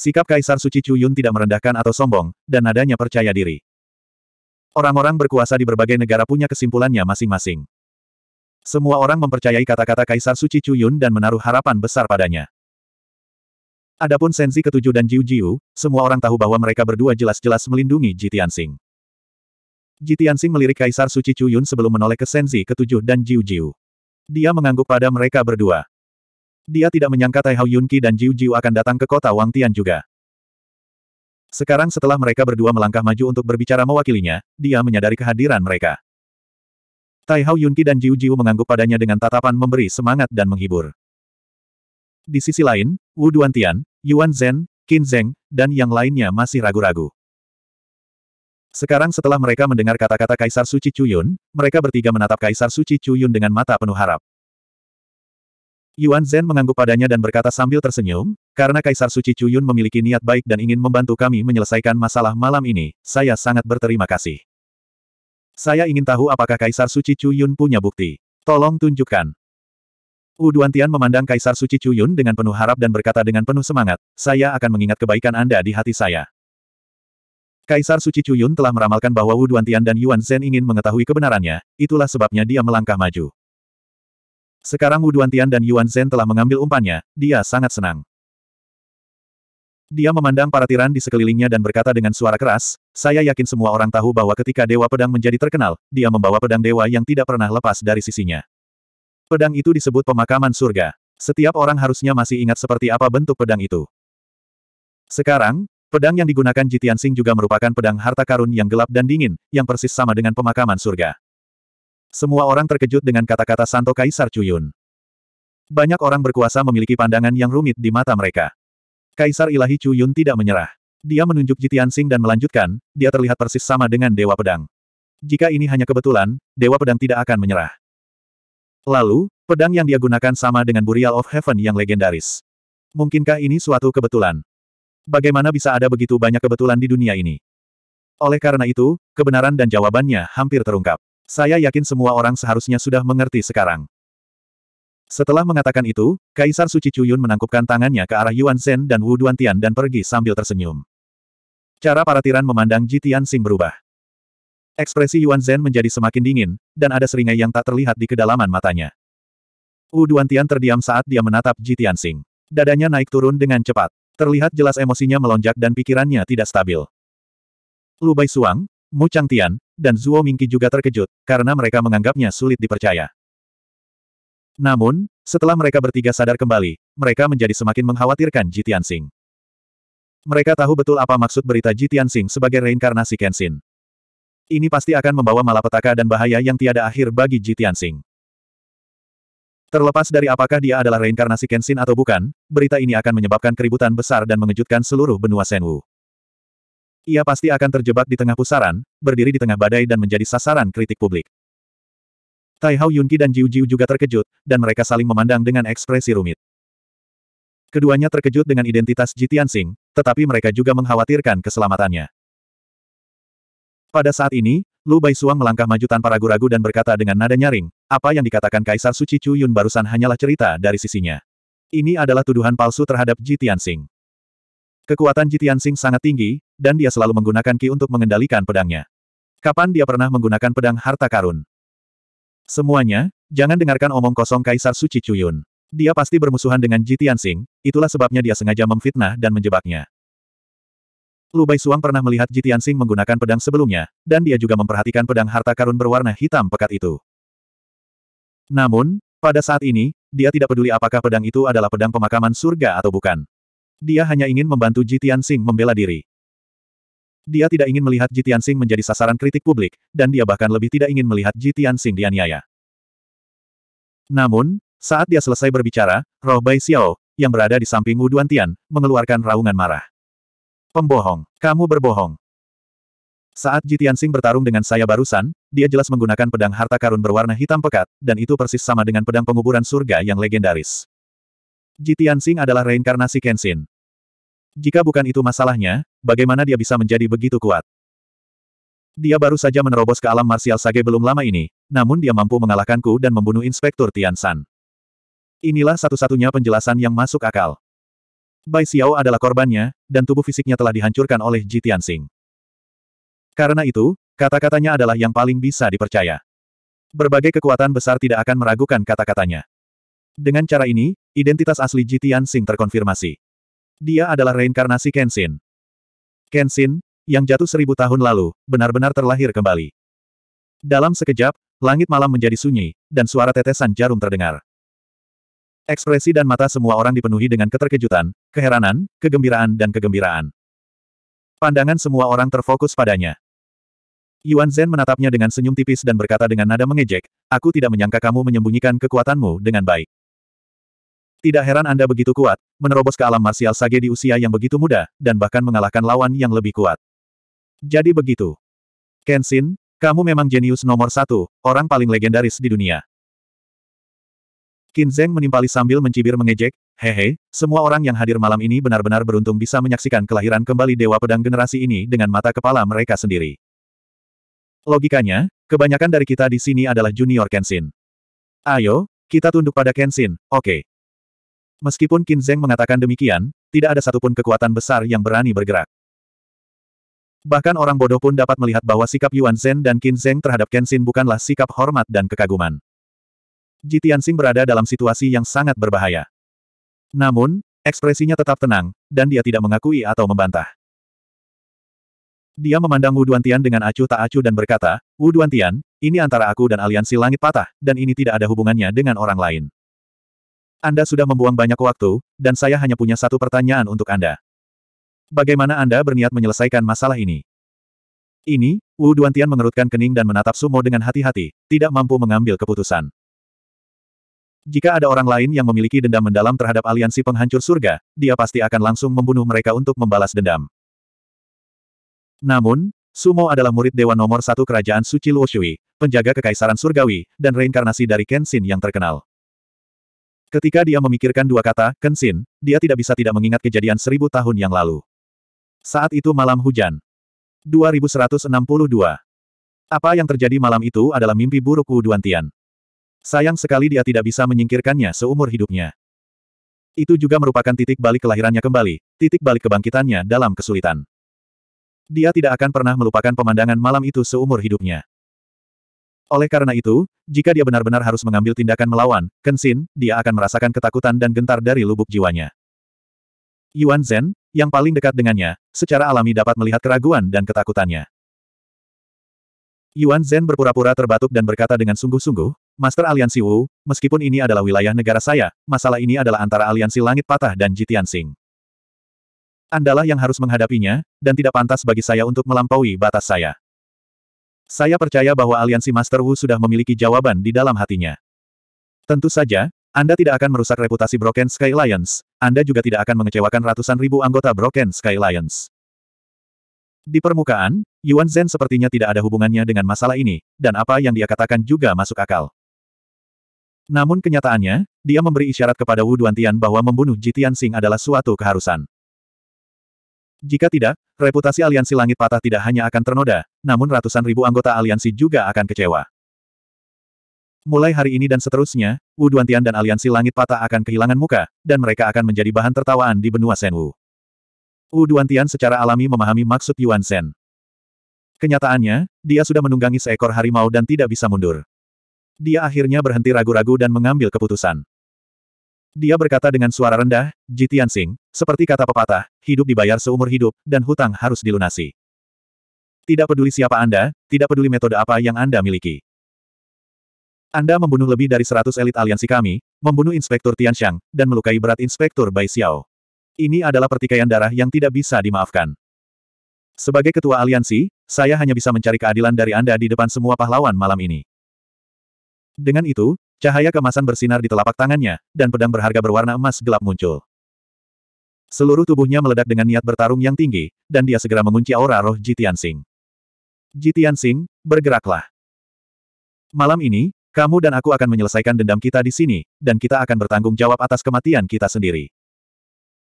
Sikap Kaisar Suci Chuyun tidak merendahkan atau sombong, dan nadanya percaya diri. Orang-orang berkuasa di berbagai negara punya kesimpulannya masing-masing. Semua orang mempercayai kata-kata Kaisar Suci Chuyun dan menaruh harapan besar padanya. Adapun Senzi ketujuh dan Jiu Jiu, semua orang tahu bahwa mereka berdua jelas-jelas melindungi Ji Tianxing melirik Kaisar Suci Chuyun sebelum menoleh ke Senzi ketujuh dan Jiu Jiu. Dia mengangguk pada mereka berdua. Dia tidak menyangka Tai Hao Yunqi dan Jiu Jiu akan datang ke kota Wang Tian juga. Sekarang setelah mereka berdua melangkah maju untuk berbicara mewakilinya, dia menyadari kehadiran mereka. Tai Hao Yunqi dan Jiu Jiu mengangguk padanya dengan tatapan memberi semangat dan menghibur. Di sisi lain, Wu Duantian, Yuan Zhen, Qin Zheng, dan yang lainnya masih ragu-ragu. Sekarang setelah mereka mendengar kata-kata Kaisar Suci Cuyun, mereka bertiga menatap Kaisar Suci Cuyun dengan mata penuh harap. Yuan Zhen mengangguk padanya dan berkata sambil tersenyum, karena Kaisar Suci Chuyun memiliki niat baik dan ingin membantu kami menyelesaikan masalah malam ini, saya sangat berterima kasih. Saya ingin tahu apakah Kaisar Suci Chuyun punya bukti. Tolong tunjukkan. Wu Duantian memandang Kaisar Suci Chuyun dengan penuh harap dan berkata dengan penuh semangat, saya akan mengingat kebaikan Anda di hati saya. Kaisar Suci Chuyun telah meramalkan bahwa Wu Duantian dan Yuan Zhen ingin mengetahui kebenarannya, itulah sebabnya dia melangkah maju. Sekarang Wu Duantian dan Yuan Zhen telah mengambil umpannya, dia sangat senang. Dia memandang para tiran di sekelilingnya dan berkata dengan suara keras, saya yakin semua orang tahu bahwa ketika Dewa Pedang menjadi terkenal, dia membawa pedang dewa yang tidak pernah lepas dari sisinya. Pedang itu disebut pemakaman surga. Setiap orang harusnya masih ingat seperti apa bentuk pedang itu. Sekarang, pedang yang digunakan Jitian Sing juga merupakan pedang harta karun yang gelap dan dingin, yang persis sama dengan pemakaman surga. Semua orang terkejut dengan kata-kata Santo Kaisar Cuyun. Banyak orang berkuasa memiliki pandangan yang rumit di mata mereka. Kaisar Ilahi Cuyun tidak menyerah. Dia menunjuk Jitian dan melanjutkan, dia terlihat persis sama dengan Dewa Pedang. Jika ini hanya kebetulan, Dewa Pedang tidak akan menyerah. Lalu, pedang yang dia gunakan sama dengan Burial of Heaven yang legendaris. Mungkinkah ini suatu kebetulan? Bagaimana bisa ada begitu banyak kebetulan di dunia ini? Oleh karena itu, kebenaran dan jawabannya hampir terungkap. Saya yakin semua orang seharusnya sudah mengerti sekarang. Setelah mengatakan itu, Kaisar Suci Cuyun menangkupkan tangannya ke arah Yuan Zhen dan Wu Duantian dan pergi sambil tersenyum. Cara para tiran memandang Jitian Sing berubah. Ekspresi Yuan Zhen menjadi semakin dingin, dan ada seringai yang tak terlihat di kedalaman matanya. Wu Duantian terdiam saat dia menatap Jitian Sing. Dadanya naik turun dengan cepat. Terlihat jelas emosinya melonjak dan pikirannya tidak stabil. Lu Bai Suang, Mu Changtian, dan Zuo Mingqi juga terkejut, karena mereka menganggapnya sulit dipercaya. Namun, setelah mereka bertiga sadar kembali, mereka menjadi semakin mengkhawatirkan Jitian Sing. Mereka tahu betul apa maksud berita Jitian Sing sebagai reinkarnasi Kenshin. Ini pasti akan membawa malapetaka dan bahaya yang tiada akhir bagi Jitian Sing. Terlepas dari apakah dia adalah reinkarnasi Kenshin atau bukan, berita ini akan menyebabkan keributan besar dan mengejutkan seluruh benua Senwu. Ia pasti akan terjebak di tengah pusaran, berdiri di tengah badai dan menjadi sasaran kritik publik. Tai Hao Yunqi dan Jiu Jiu juga terkejut, dan mereka saling memandang dengan ekspresi rumit. Keduanya terkejut dengan identitas Ji Tianxing, tetapi mereka juga mengkhawatirkan keselamatannya. Pada saat ini, Lu Bai Suang melangkah maju tanpa ragu-ragu dan berkata dengan nada nyaring, apa yang dikatakan Kaisar Suci Chu Yun barusan hanyalah cerita dari sisinya. Ini adalah tuduhan palsu terhadap Ji Tianxing. Kekuatan Jitian Sing sangat tinggi, dan dia selalu menggunakan Ki untuk mengendalikan pedangnya. Kapan dia pernah menggunakan pedang harta karun? Semuanya, jangan dengarkan omong kosong Kaisar Suci Cuyun. Dia pasti bermusuhan dengan Jitian Sing, itulah sebabnya dia sengaja memfitnah dan menjebaknya. Lu Bai Suang pernah melihat Jitian Sing menggunakan pedang sebelumnya, dan dia juga memperhatikan pedang harta karun berwarna hitam pekat itu. Namun, pada saat ini, dia tidak peduli apakah pedang itu adalah pedang pemakaman surga atau bukan. Dia hanya ingin membantu Jitian Sing membela diri. Dia tidak ingin melihat Jitian Sing menjadi sasaran kritik publik, dan dia bahkan lebih tidak ingin melihat Jitian Sing dianiaya. Namun, saat dia selesai berbicara, roh Bai Xiao, yang berada di samping Wu Duantian, mengeluarkan raungan marah. Pembohong, kamu berbohong. Saat Jitian Sing bertarung dengan saya barusan, dia jelas menggunakan pedang harta karun berwarna hitam pekat, dan itu persis sama dengan pedang penguburan surga yang legendaris. Jitian Tianxing adalah reinkarnasi Kenshin. Jika bukan itu masalahnya, bagaimana dia bisa menjadi begitu kuat? Dia baru saja menerobos ke alam marsial sage belum lama ini, namun dia mampu mengalahkanku dan membunuh Inspektur Tian San. Inilah satu-satunya penjelasan yang masuk akal. Bai Xiao adalah korbannya, dan tubuh fisiknya telah dihancurkan oleh Jitian Sing. Karena itu, kata-katanya adalah yang paling bisa dipercaya. Berbagai kekuatan besar tidak akan meragukan kata-katanya. Dengan cara ini, identitas asli Jitian Sing terkonfirmasi. Dia adalah reinkarnasi Kenshin. Kenshin, yang jatuh seribu tahun lalu, benar-benar terlahir kembali. Dalam sekejap, langit malam menjadi sunyi, dan suara tetesan jarum terdengar. Ekspresi dan mata semua orang dipenuhi dengan keterkejutan, keheranan, kegembiraan dan kegembiraan. Pandangan semua orang terfokus padanya. Yuan Zhen menatapnya dengan senyum tipis dan berkata dengan nada mengejek, Aku tidak menyangka kamu menyembunyikan kekuatanmu dengan baik. Tidak heran Anda begitu kuat, menerobos ke alam marsial sage di usia yang begitu muda, dan bahkan mengalahkan lawan yang lebih kuat. Jadi begitu. Kenshin, kamu memang jenius nomor satu, orang paling legendaris di dunia. Qin Zheng menimpali sambil mencibir mengejek, hehe, semua orang yang hadir malam ini benar-benar beruntung bisa menyaksikan kelahiran kembali Dewa Pedang generasi ini dengan mata kepala mereka sendiri. Logikanya, kebanyakan dari kita di sini adalah junior Kenshin. Ayo, kita tunduk pada Kenshin, oke. Okay. Meskipun Qin Zheng mengatakan demikian, tidak ada satupun kekuatan besar yang berani bergerak. Bahkan orang bodoh pun dapat melihat bahwa sikap Yuan Zhen dan Qin Zheng terhadap Kenshin bukanlah sikap hormat dan kekaguman. Ji Tianxing berada dalam situasi yang sangat berbahaya. Namun, ekspresinya tetap tenang, dan dia tidak mengakui atau membantah. Dia memandang Wu Duantian dengan acuh tak acuh dan berkata, Wu Duantian, ini antara aku dan aliansi langit patah, dan ini tidak ada hubungannya dengan orang lain. Anda sudah membuang banyak waktu, dan saya hanya punya satu pertanyaan untuk Anda. Bagaimana Anda berniat menyelesaikan masalah ini? Ini, Wu Duantian mengerutkan kening dan menatap Sumo dengan hati-hati, tidak mampu mengambil keputusan. Jika ada orang lain yang memiliki dendam mendalam terhadap aliansi penghancur surga, dia pasti akan langsung membunuh mereka untuk membalas dendam. Namun, Sumo adalah murid dewa nomor satu kerajaan suci Luoshui, penjaga kekaisaran surgawi, dan reinkarnasi dari Kenshin yang terkenal. Ketika dia memikirkan dua kata, Kenshin, dia tidak bisa tidak mengingat kejadian seribu tahun yang lalu. Saat itu malam hujan. 2162. Apa yang terjadi malam itu adalah mimpi buruk Wu Duantian. Sayang sekali dia tidak bisa menyingkirkannya seumur hidupnya. Itu juga merupakan titik balik kelahirannya kembali, titik balik kebangkitannya dalam kesulitan. Dia tidak akan pernah melupakan pemandangan malam itu seumur hidupnya. Oleh karena itu, jika dia benar-benar harus mengambil tindakan melawan, Kenshin, dia akan merasakan ketakutan dan gentar dari lubuk jiwanya. Yuan Zhen, yang paling dekat dengannya, secara alami dapat melihat keraguan dan ketakutannya. Yuan Zhen berpura-pura terbatuk dan berkata dengan sungguh-sungguh, Master Aliansi Wu, meskipun ini adalah wilayah negara saya, masalah ini adalah antara Aliansi Langit Patah dan Jitian Sing. Andalah yang harus menghadapinya, dan tidak pantas bagi saya untuk melampaui batas saya. Saya percaya bahwa aliansi Master Wu sudah memiliki jawaban di dalam hatinya. Tentu saja, Anda tidak akan merusak reputasi Broken Sky Alliance, Anda juga tidak akan mengecewakan ratusan ribu anggota Broken Sky Alliance. Di permukaan, Yuan Zhen sepertinya tidak ada hubungannya dengan masalah ini, dan apa yang dia katakan juga masuk akal. Namun kenyataannya, dia memberi isyarat kepada Wu Duantian bahwa membunuh Jitian Sing adalah suatu keharusan. Jika tidak, reputasi aliansi langit patah tidak hanya akan ternoda, namun ratusan ribu anggota aliansi juga akan kecewa. Mulai hari ini dan seterusnya, Wu Duantian dan aliansi langit patah akan kehilangan muka, dan mereka akan menjadi bahan tertawaan di benua Senwu. Wu Duantian secara alami memahami maksud Yuan Shen. Kenyataannya, dia sudah menunggangi seekor harimau dan tidak bisa mundur. Dia akhirnya berhenti ragu-ragu dan mengambil keputusan. Dia berkata dengan suara rendah, Jitian Tianxing, seperti kata pepatah, hidup dibayar seumur hidup, dan hutang harus dilunasi. Tidak peduli siapa Anda, tidak peduli metode apa yang Anda miliki. Anda membunuh lebih dari 100 elit aliansi kami, membunuh Inspektur Tianxiang, dan melukai berat Inspektur Bai Xiao. Ini adalah pertikaian darah yang tidak bisa dimaafkan. Sebagai ketua aliansi, saya hanya bisa mencari keadilan dari Anda di depan semua pahlawan malam ini. Dengan itu, Cahaya kemasan bersinar di telapak tangannya, dan pedang berharga berwarna emas gelap muncul. Seluruh tubuhnya meledak dengan niat bertarung yang tinggi, dan dia segera mengunci aura roh Jitian Sing. Jitian Sing, bergeraklah. Malam ini, kamu dan aku akan menyelesaikan dendam kita di sini, dan kita akan bertanggung jawab atas kematian kita sendiri.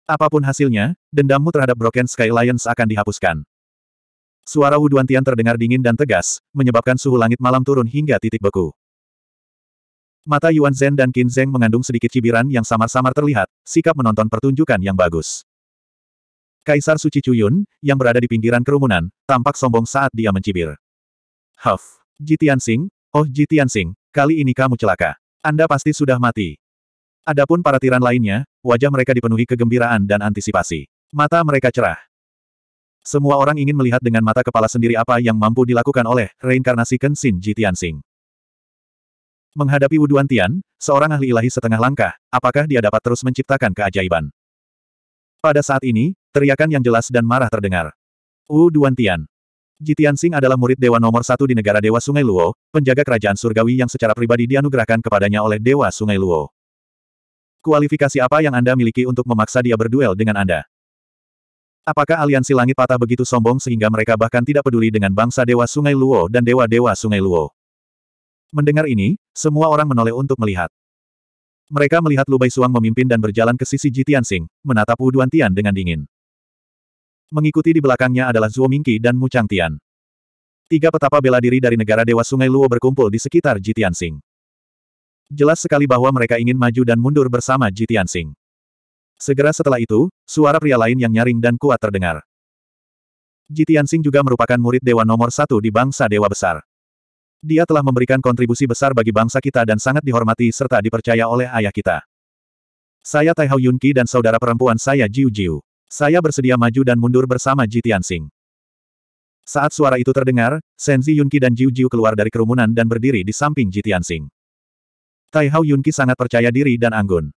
Apapun hasilnya, dendammu terhadap Broken Sky Lions akan dihapuskan. Suara Wu Tian terdengar dingin dan tegas, menyebabkan suhu langit malam turun hingga titik beku. Mata Yuan Zhen dan Qin Zheng mengandung sedikit cibiran yang samar-samar terlihat, sikap menonton pertunjukan yang bagus. Kaisar Suci Cuyun, yang berada di pinggiran kerumunan, tampak sombong saat dia mencibir. Huff! Jitian Sing, oh Jitian Sing, kali ini kamu celaka. Anda pasti sudah mati. Adapun para tiran lainnya, wajah mereka dipenuhi kegembiraan dan antisipasi. Mata mereka cerah. Semua orang ingin melihat dengan mata kepala sendiri apa yang mampu dilakukan oleh reinkarnasi Kenshin Jitian Sing. Menghadapi Wuduan Tian, seorang ahli ilahi setengah langkah, apakah dia dapat terus menciptakan keajaiban? Pada saat ini, teriakan yang jelas dan marah terdengar. Wuduan Tian. Jitian Sing adalah murid dewa nomor satu di negara Dewa Sungai Luo, penjaga kerajaan surgawi yang secara pribadi dianugerahkan kepadanya oleh Dewa Sungai Luo. Kualifikasi apa yang Anda miliki untuk memaksa dia berduel dengan Anda? Apakah aliansi langit patah begitu sombong sehingga mereka bahkan tidak peduli dengan bangsa Dewa Sungai Luo dan Dewa-Dewa Sungai Luo? Mendengar ini, semua orang menoleh untuk melihat. Mereka melihat Lubai Suang memimpin dan berjalan ke sisi Jitian Sing, menatap Wu Tian dengan dingin. Mengikuti di belakangnya adalah Zhuo Mingqi dan Mu Changtian. Tiga petapa bela diri dari negara Dewa Sungai Luo berkumpul di sekitar Jitian Sing. Jelas sekali bahwa mereka ingin maju dan mundur bersama Jitian Sing. Segera setelah itu, suara pria lain yang nyaring dan kuat terdengar. Jitian Sing juga merupakan murid dewa nomor satu di bangsa dewa besar. Dia telah memberikan kontribusi besar bagi bangsa kita dan sangat dihormati serta dipercaya oleh ayah kita. Saya Tai Hao Yunqi dan saudara perempuan saya Jiu Jiu. Saya bersedia maju dan mundur bersama Ji Tianxing. Saat suara itu terdengar, Senzi Yunqi dan Jiu Jiu keluar dari kerumunan dan berdiri di samping Ji Tianxing. Tai Hao Yunqi sangat percaya diri dan anggun.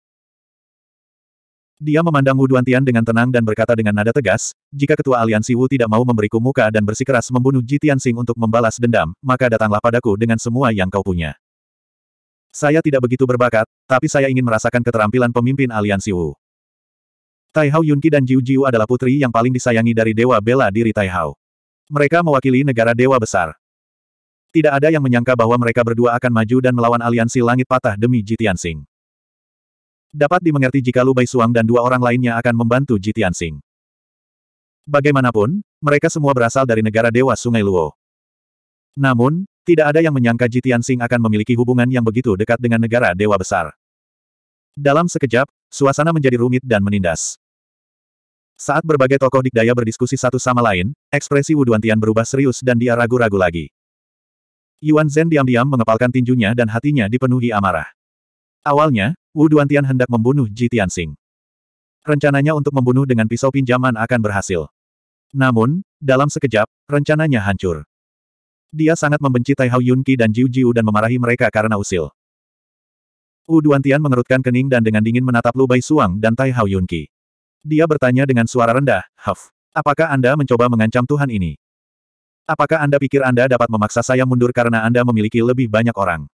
Dia memandang Wu Duantian dengan tenang dan berkata dengan nada tegas, jika ketua aliansi Wu tidak mau memberiku muka dan bersikeras membunuh Ji Tianxing untuk membalas dendam, maka datanglah padaku dengan semua yang kau punya. Saya tidak begitu berbakat, tapi saya ingin merasakan keterampilan pemimpin aliansi Wu. Tai Hao Yunqi dan Jiu Jiu adalah putri yang paling disayangi dari Dewa Bela Diri Tai Hao. Mereka mewakili negara Dewa Besar. Tidak ada yang menyangka bahwa mereka berdua akan maju dan melawan aliansi langit patah demi Ji Tianxing. Dapat dimengerti jika Lu Suang dan dua orang lainnya akan membantu Jitian Sing. Bagaimanapun, mereka semua berasal dari negara dewa Sungai Luo. Namun, tidak ada yang menyangka Jitian Sing akan memiliki hubungan yang begitu dekat dengan negara dewa besar. Dalam sekejap, suasana menjadi rumit dan menindas. Saat berbagai tokoh dikdaya berdiskusi satu sama lain, ekspresi Wu Tian berubah serius dan dia ragu-ragu lagi. Yuan Zhen diam-diam mengepalkan tinjunya dan hatinya dipenuhi amarah. Awalnya, Wu Duantian hendak membunuh Ji Tianxing. Rencananya untuk membunuh dengan pisau pinjaman akan berhasil. Namun, dalam sekejap, rencananya hancur. Dia sangat membenci Tai Hao Yunqi dan Jiu Jiu dan memarahi mereka karena usil. Wu Duantian mengerutkan kening dan dengan dingin menatap Lu Bai Suang dan Tai Hao Yunqi. Dia bertanya dengan suara rendah, Huff, apakah Anda mencoba mengancam Tuhan ini? Apakah Anda pikir Anda dapat memaksa saya mundur karena Anda memiliki lebih banyak orang?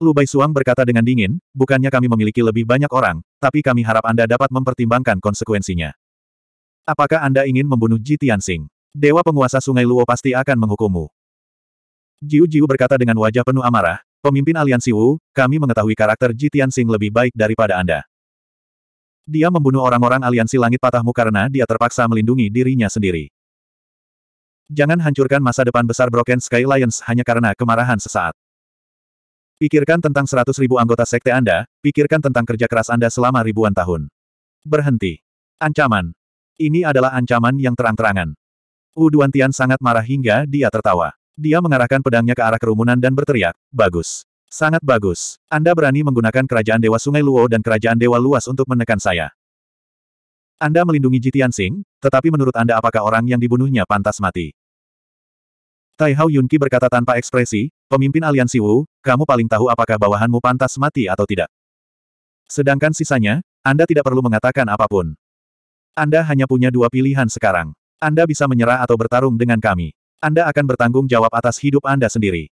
Lu Bai Suang berkata dengan dingin, bukannya kami memiliki lebih banyak orang, tapi kami harap Anda dapat mempertimbangkan konsekuensinya. Apakah Anda ingin membunuh Ji Tianxing? Dewa penguasa sungai Luo pasti akan menghukummu. Jiu Jiu berkata dengan wajah penuh amarah, pemimpin aliansi Wu, kami mengetahui karakter Ji Tianxing lebih baik daripada Anda. Dia membunuh orang-orang aliansi langit patahmu karena dia terpaksa melindungi dirinya sendiri. Jangan hancurkan masa depan besar Broken Sky Lions hanya karena kemarahan sesaat. Pikirkan tentang seratus ribu anggota sekte Anda, pikirkan tentang kerja keras Anda selama ribuan tahun. Berhenti. Ancaman. Ini adalah ancaman yang terang-terangan. Wu Tian sangat marah hingga dia tertawa. Dia mengarahkan pedangnya ke arah kerumunan dan berteriak, Bagus. Sangat bagus. Anda berani menggunakan kerajaan Dewa Sungai Luo dan kerajaan Dewa Luas untuk menekan saya. Anda melindungi Jitian Sing, tetapi menurut Anda apakah orang yang dibunuhnya pantas mati? Tai Hao Yunqi berkata tanpa ekspresi, Pemimpin aliansi Wu, kamu paling tahu apakah bawahanmu pantas mati atau tidak. Sedangkan sisanya, Anda tidak perlu mengatakan apapun. Anda hanya punya dua pilihan sekarang. Anda bisa menyerah atau bertarung dengan kami. Anda akan bertanggung jawab atas hidup Anda sendiri.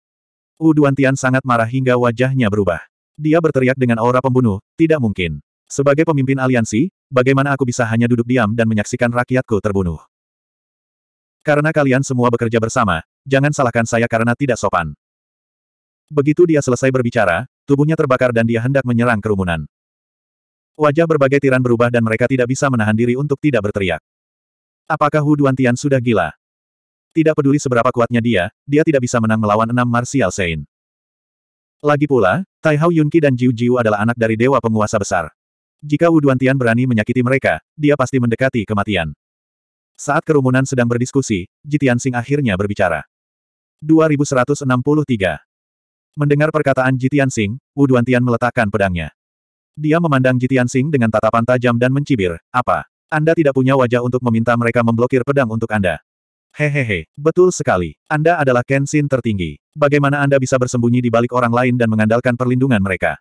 Wu Duantian sangat marah hingga wajahnya berubah. Dia berteriak dengan aura pembunuh, tidak mungkin. Sebagai pemimpin aliansi, bagaimana aku bisa hanya duduk diam dan menyaksikan rakyatku terbunuh? Karena kalian semua bekerja bersama, jangan salahkan saya karena tidak sopan. Begitu dia selesai berbicara, tubuhnya terbakar dan dia hendak menyerang kerumunan. Wajah berbagai tiran berubah dan mereka tidak bisa menahan diri untuk tidak berteriak. Apakah Hu Duantian sudah gila? Tidak peduli seberapa kuatnya dia, dia tidak bisa menang melawan enam Martial Sein. Lagi pula, Tai Hao Yunqi dan Jiu Jiu adalah anak dari dewa penguasa besar. Jika Wu Duantian berani menyakiti mereka, dia pasti mendekati kematian. Saat kerumunan sedang berdiskusi, Jitian Sing akhirnya berbicara. 2163 Mendengar perkataan Jitian Sing, Wu Duantian meletakkan pedangnya. Dia memandang Jitian Sing dengan tatapan tajam dan mencibir, apa? Anda tidak punya wajah untuk meminta mereka memblokir pedang untuk Anda. Hehehe, betul sekali. Anda adalah Kenshin tertinggi. Bagaimana Anda bisa bersembunyi di balik orang lain dan mengandalkan perlindungan mereka?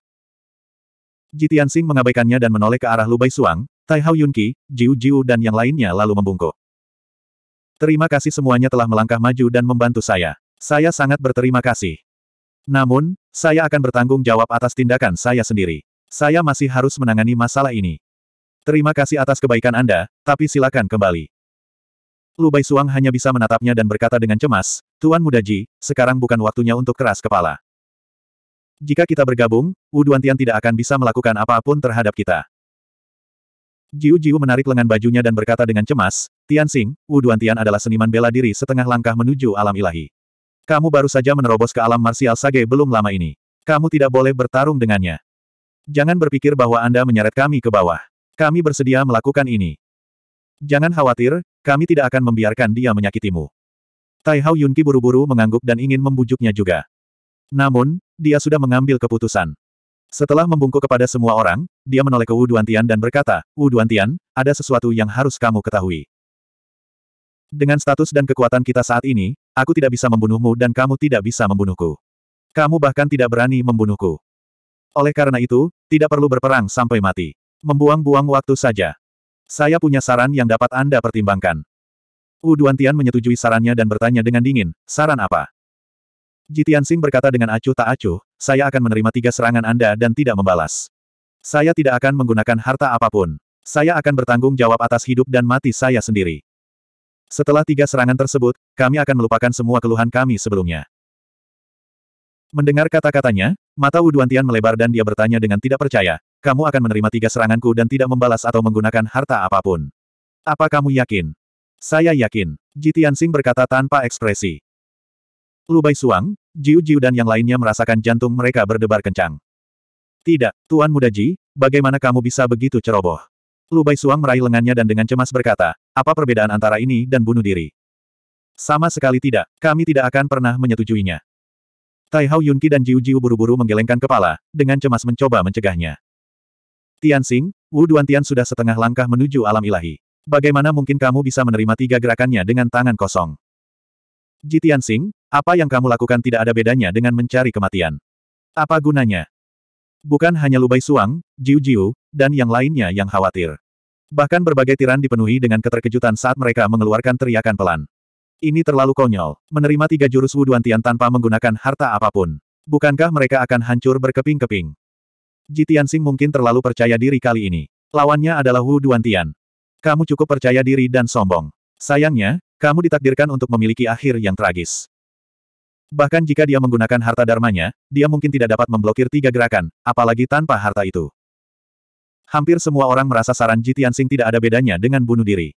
Jitian Sing mengabaikannya dan menoleh ke arah Lubai Suang, Tai Hao Yunqi, Jiu Jiu dan yang lainnya lalu membungkuk. Terima kasih semuanya telah melangkah maju dan membantu saya. Saya sangat berterima kasih. Namun, saya akan bertanggung jawab atas tindakan saya sendiri. Saya masih harus menangani masalah ini. Terima kasih atas kebaikan Anda, tapi silakan kembali. Lu Suang hanya bisa menatapnya dan berkata dengan cemas, Tuan Muda Ji, sekarang bukan waktunya untuk keras kepala. Jika kita bergabung, Wu Duantian tidak akan bisa melakukan apapun terhadap kita. Jiu Jiu menarik lengan bajunya dan berkata dengan cemas, Tian Xing, Wu Duantian adalah seniman bela diri setengah langkah menuju alam ilahi. Kamu baru saja menerobos ke alam marsial Sage belum lama ini. Kamu tidak boleh bertarung dengannya. Jangan berpikir bahwa Anda menyeret kami ke bawah. Kami bersedia melakukan ini. Jangan khawatir, kami tidak akan membiarkan dia menyakitimu. Tai Hao Yunqi buru-buru mengangguk dan ingin membujuknya juga. Namun, dia sudah mengambil keputusan. Setelah membungkuk kepada semua orang, dia menoleh ke Wu Duantian dan berkata, Wu Duantian, ada sesuatu yang harus kamu ketahui. Dengan status dan kekuatan kita saat ini, Aku tidak bisa membunuhmu dan kamu tidak bisa membunuhku. Kamu bahkan tidak berani membunuhku. Oleh karena itu, tidak perlu berperang sampai mati. Membuang-buang waktu saja. Saya punya saran yang dapat Anda pertimbangkan. Wu Duantian menyetujui sarannya dan bertanya dengan dingin, saran apa? Jitian Sing berkata dengan acuh tak acuh, saya akan menerima tiga serangan Anda dan tidak membalas. Saya tidak akan menggunakan harta apapun. Saya akan bertanggung jawab atas hidup dan mati saya sendiri. Setelah tiga serangan tersebut, kami akan melupakan semua keluhan kami sebelumnya. Mendengar kata-katanya, mata Wuduantian melebar dan dia bertanya dengan tidak percaya, kamu akan menerima tiga seranganku dan tidak membalas atau menggunakan harta apapun. Apa kamu yakin? Saya yakin, Ji Tianxing berkata tanpa ekspresi. Lu Bai Suang, Jiu Jiu dan yang lainnya merasakan jantung mereka berdebar kencang. Tidak, Tuan Muda Ji, bagaimana kamu bisa begitu ceroboh? Lu Bai Suang meraih lengannya dan dengan cemas berkata, apa perbedaan antara ini dan bunuh diri? Sama sekali tidak, kami tidak akan pernah menyetujuinya. Tai Hao Yunqi dan Jiu Jiu buru-buru menggelengkan kepala, dengan cemas mencoba mencegahnya. Tianxing, Wu Duan Tian sudah setengah langkah menuju alam ilahi. Bagaimana mungkin kamu bisa menerima tiga gerakannya dengan tangan kosong? Ji Tianxing, apa yang kamu lakukan tidak ada bedanya dengan mencari kematian. Apa gunanya? Bukan hanya Lubai Suang, Jiu Jiu, dan yang lainnya yang khawatir. Bahkan berbagai tiran dipenuhi dengan keterkejutan saat mereka mengeluarkan teriakan pelan. Ini terlalu konyol, menerima tiga jurus Wuduan Tian tanpa menggunakan harta apapun. Bukankah mereka akan hancur berkeping-keping? Jitian Sing mungkin terlalu percaya diri kali ini. Lawannya adalah Wu Duan Tian. Kamu cukup percaya diri dan sombong. Sayangnya, kamu ditakdirkan untuk memiliki akhir yang tragis. Bahkan jika dia menggunakan harta dharmanya, dia mungkin tidak dapat memblokir tiga gerakan, apalagi tanpa harta itu. Hampir semua orang merasa saran Ji Tianxing tidak ada bedanya dengan bunuh diri.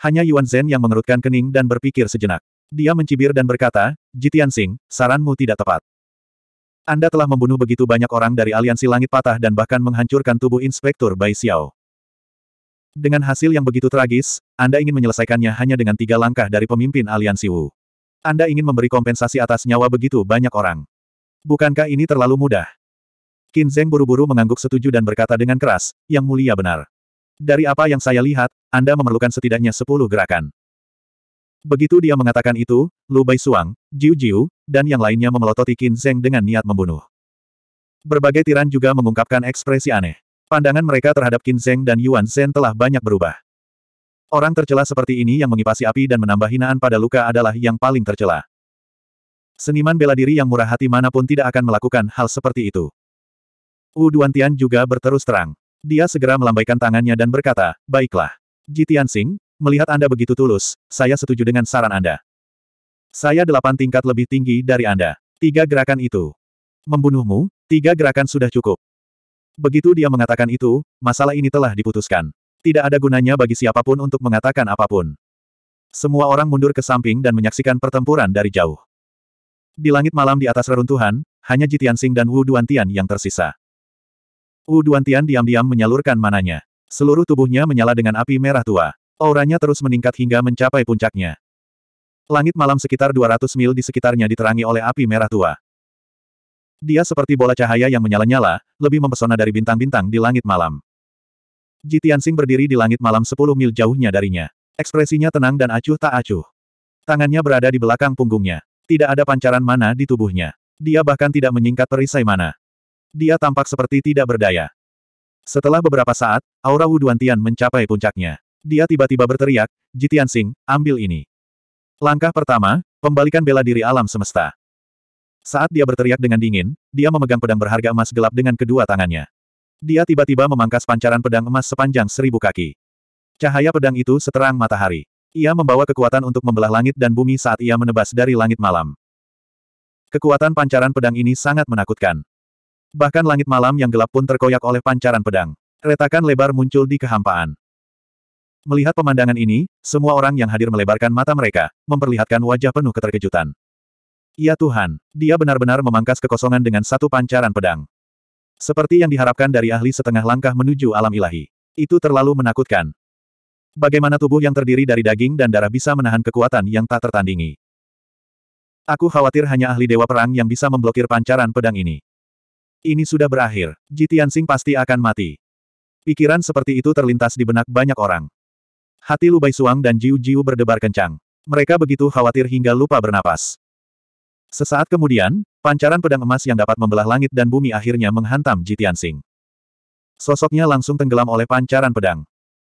Hanya Yuan Zhen yang mengerutkan kening dan berpikir sejenak. Dia mencibir dan berkata, Ji Tianxing, saranmu tidak tepat. Anda telah membunuh begitu banyak orang dari aliansi langit patah dan bahkan menghancurkan tubuh Inspektur Bai Xiao. Dengan hasil yang begitu tragis, Anda ingin menyelesaikannya hanya dengan tiga langkah dari pemimpin aliansi Wu. Anda ingin memberi kompensasi atas nyawa begitu banyak orang. Bukankah ini terlalu mudah? Qin Zheng buru-buru mengangguk setuju dan berkata dengan keras, yang mulia benar. Dari apa yang saya lihat, Anda memerlukan setidaknya sepuluh gerakan. Begitu dia mengatakan itu, Lu Bai Suang, Jiu Jiu, dan yang lainnya memelototi Qin Zheng dengan niat membunuh. Berbagai tiran juga mengungkapkan ekspresi aneh. Pandangan mereka terhadap Qin Zheng dan Yuan Zhen telah banyak berubah. Orang tercela seperti ini yang mengipasi api dan menambah hinaan pada luka adalah yang paling tercela. Seniman bela diri yang murah hati manapun tidak akan melakukan hal seperti itu. Wu Duantian juga berterus terang. Dia segera melambaikan tangannya dan berkata, Baiklah. Tian Sing, melihat Anda begitu tulus, saya setuju dengan saran Anda. Saya delapan tingkat lebih tinggi dari Anda. Tiga gerakan itu. Membunuhmu, tiga gerakan sudah cukup. Begitu dia mengatakan itu, masalah ini telah diputuskan. Tidak ada gunanya bagi siapapun untuk mengatakan apapun. Semua orang mundur ke samping dan menyaksikan pertempuran dari jauh. Di langit malam di atas reruntuhan, hanya Jitian Sing dan Wu Duantian yang tersisa. Wu Duantian diam-diam menyalurkan mananya. Seluruh tubuhnya menyala dengan api merah tua. Auranya terus meningkat hingga mencapai puncaknya. Langit malam sekitar 200 mil di sekitarnya diterangi oleh api merah tua. Dia seperti bola cahaya yang menyala-nyala, lebih mempesona dari bintang-bintang di langit malam. Ji Tianxing berdiri di langit malam 10 mil jauhnya darinya. Ekspresinya tenang dan acuh tak acuh. Tangannya berada di belakang punggungnya. Tidak ada pancaran mana di tubuhnya. Dia bahkan tidak menyingkat perisai mana dia tampak seperti tidak berdaya. Setelah beberapa saat, aura Wuduan Tian mencapai puncaknya. Dia tiba-tiba berteriak, Jitian Sing, ambil ini. Langkah pertama, pembalikan bela diri alam semesta. Saat dia berteriak dengan dingin, dia memegang pedang berharga emas gelap dengan kedua tangannya. Dia tiba-tiba memangkas pancaran pedang emas sepanjang seribu kaki. Cahaya pedang itu seterang matahari. Ia membawa kekuatan untuk membelah langit dan bumi saat ia menebas dari langit malam. Kekuatan pancaran pedang ini sangat menakutkan. Bahkan langit malam yang gelap pun terkoyak oleh pancaran pedang. Retakan lebar muncul di kehampaan. Melihat pemandangan ini, semua orang yang hadir melebarkan mata mereka, memperlihatkan wajah penuh keterkejutan. Ya Tuhan, dia benar-benar memangkas kekosongan dengan satu pancaran pedang. Seperti yang diharapkan dari ahli setengah langkah menuju alam ilahi. Itu terlalu menakutkan. Bagaimana tubuh yang terdiri dari daging dan darah bisa menahan kekuatan yang tak tertandingi? Aku khawatir hanya ahli dewa perang yang bisa memblokir pancaran pedang ini. Ini sudah berakhir. Ji Tianxing pasti akan mati. Pikiran seperti itu terlintas di benak banyak orang. Hati Lubai Suang dan Jiu Jiu berdebar kencang. Mereka begitu khawatir hingga lupa bernapas. Sesaat kemudian, pancaran pedang emas yang dapat membelah langit dan bumi akhirnya menghantam Ji Tianxing. Sosoknya langsung tenggelam oleh pancaran pedang.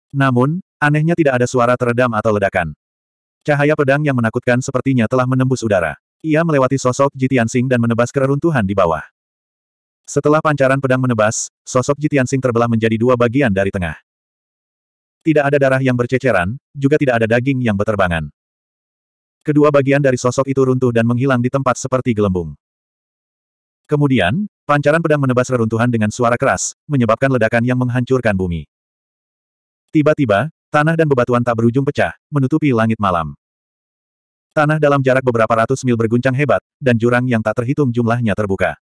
Namun, anehnya tidak ada suara teredam atau ledakan. Cahaya pedang yang menakutkan sepertinya telah menembus udara. Ia melewati sosok Ji Tianxing dan menebas keruntuhan di bawah. Setelah pancaran pedang menebas, sosok Jitiansing terbelah menjadi dua bagian dari tengah. Tidak ada darah yang berceceran, juga tidak ada daging yang berterbangan. Kedua bagian dari sosok itu runtuh dan menghilang di tempat seperti gelembung. Kemudian, pancaran pedang menebas reruntuhan dengan suara keras, menyebabkan ledakan yang menghancurkan bumi. Tiba-tiba, tanah dan bebatuan tak berujung pecah, menutupi langit malam. Tanah dalam jarak beberapa ratus mil berguncang hebat, dan jurang yang tak terhitung jumlahnya terbuka.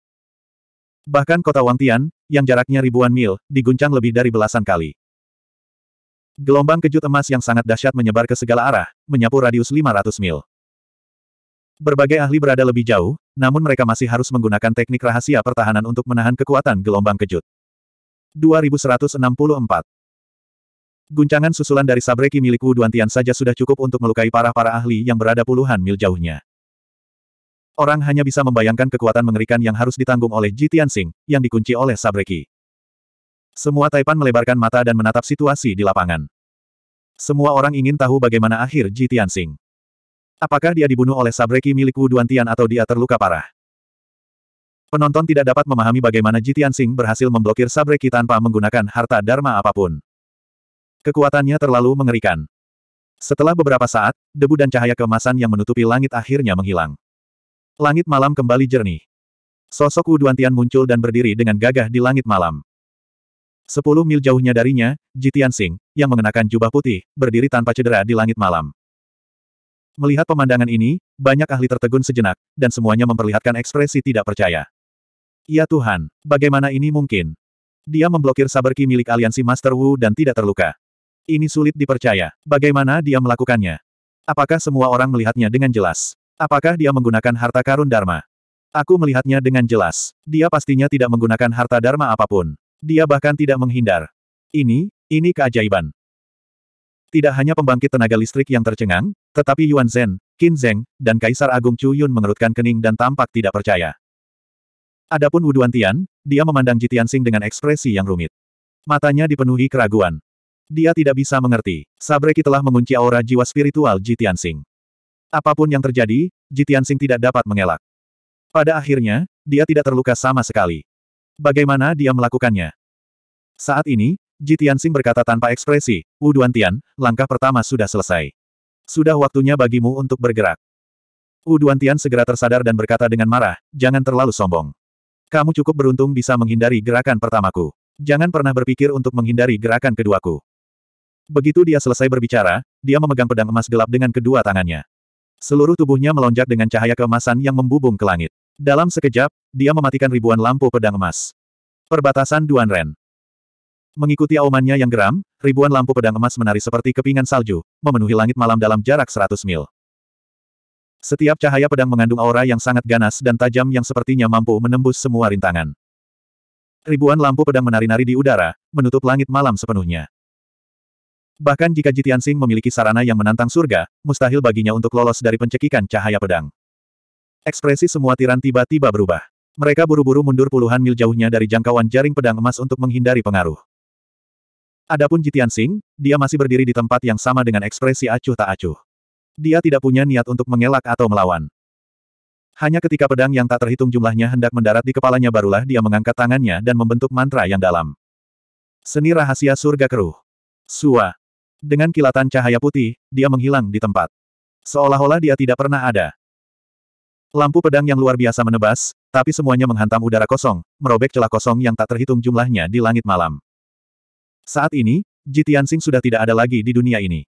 Bahkan kota Wangtian, yang jaraknya ribuan mil, diguncang lebih dari belasan kali. Gelombang kejut emas yang sangat dahsyat menyebar ke segala arah, menyapu radius 500 mil. Berbagai ahli berada lebih jauh, namun mereka masih harus menggunakan teknik rahasia pertahanan untuk menahan kekuatan gelombang kejut. 2164 Guncangan susulan dari sabreki milik Wu Duantian saja sudah cukup untuk melukai para-para ahli yang berada puluhan mil jauhnya. Orang hanya bisa membayangkan kekuatan mengerikan yang harus ditanggung oleh Ji Tianxing, yang dikunci oleh Sabreki. Semua Taipan melebarkan mata dan menatap situasi di lapangan. Semua orang ingin tahu bagaimana akhir Ji Tianxing. Apakah dia dibunuh oleh Sabreki milik Wu Duantian atau dia terluka parah? Penonton tidak dapat memahami bagaimana Ji Tianxing berhasil memblokir Sabreki tanpa menggunakan harta dharma apapun. Kekuatannya terlalu mengerikan. Setelah beberapa saat, debu dan cahaya kemasan yang menutupi langit akhirnya menghilang. Langit malam kembali jernih. Sosok Wu Duantian muncul dan berdiri dengan gagah di langit malam. Sepuluh mil jauhnya darinya, Jitian Sing, yang mengenakan jubah putih, berdiri tanpa cedera di langit malam. Melihat pemandangan ini, banyak ahli tertegun sejenak, dan semuanya memperlihatkan ekspresi tidak percaya. Ya Tuhan, bagaimana ini mungkin? Dia memblokir saberki milik aliansi Master Wu dan tidak terluka. Ini sulit dipercaya. Bagaimana dia melakukannya? Apakah semua orang melihatnya dengan jelas? Apakah dia menggunakan harta karun Dharma? Aku melihatnya dengan jelas. Dia pastinya tidak menggunakan harta Dharma apapun. Dia bahkan tidak menghindar. Ini, ini keajaiban. Tidak hanya pembangkit tenaga listrik yang tercengang, tetapi Yuan Zhen, Qin Zeng, dan Kaisar Agung Chu Yun mengerutkan kening dan tampak tidak percaya. Adapun Wu Duan Tian, dia memandang Tian Sing dengan ekspresi yang rumit. Matanya dipenuhi keraguan. Dia tidak bisa mengerti. Sabreki telah mengunci aura jiwa spiritual Tian Sing. Apapun yang terjadi, Jitiansing tidak dapat mengelak. Pada akhirnya, dia tidak terluka sama sekali. Bagaimana dia melakukannya? Saat ini, Jitiansing berkata tanpa ekspresi, Wu Tian, langkah pertama sudah selesai. Sudah waktunya bagimu untuk bergerak. Wu Tian segera tersadar dan berkata dengan marah, jangan terlalu sombong. Kamu cukup beruntung bisa menghindari gerakan pertamaku. Jangan pernah berpikir untuk menghindari gerakan keduaku. Begitu dia selesai berbicara, dia memegang pedang emas gelap dengan kedua tangannya. Seluruh tubuhnya melonjak dengan cahaya keemasan yang membubung ke langit. Dalam sekejap, dia mematikan ribuan lampu pedang emas. Perbatasan Duan Ren. Mengikuti aumannya yang geram, ribuan lampu pedang emas menari seperti kepingan salju, memenuhi langit malam dalam jarak 100 mil. Setiap cahaya pedang mengandung aura yang sangat ganas dan tajam yang sepertinya mampu menembus semua rintangan. Ribuan lampu pedang menari-nari di udara, menutup langit malam sepenuhnya. Bahkan jika Jitian Sing memiliki sarana yang menantang surga, mustahil baginya untuk lolos dari pencekikan cahaya pedang. Ekspresi semua tiran tiba-tiba berubah. Mereka buru-buru mundur puluhan mil jauhnya dari jangkauan jaring pedang emas untuk menghindari pengaruh. Adapun Jitian Sing, dia masih berdiri di tempat yang sama dengan ekspresi acuh tak acuh. Dia tidak punya niat untuk mengelak atau melawan. Hanya ketika pedang yang tak terhitung jumlahnya hendak mendarat di kepalanya barulah dia mengangkat tangannya dan membentuk mantra yang dalam. Seni rahasia surga keruh. Sua. Dengan kilatan cahaya putih, dia menghilang di tempat. Seolah-olah dia tidak pernah ada. Lampu pedang yang luar biasa menebas, tapi semuanya menghantam udara kosong, merobek celah kosong yang tak terhitung jumlahnya di langit malam. Saat ini, Ji sudah tidak ada lagi di dunia ini.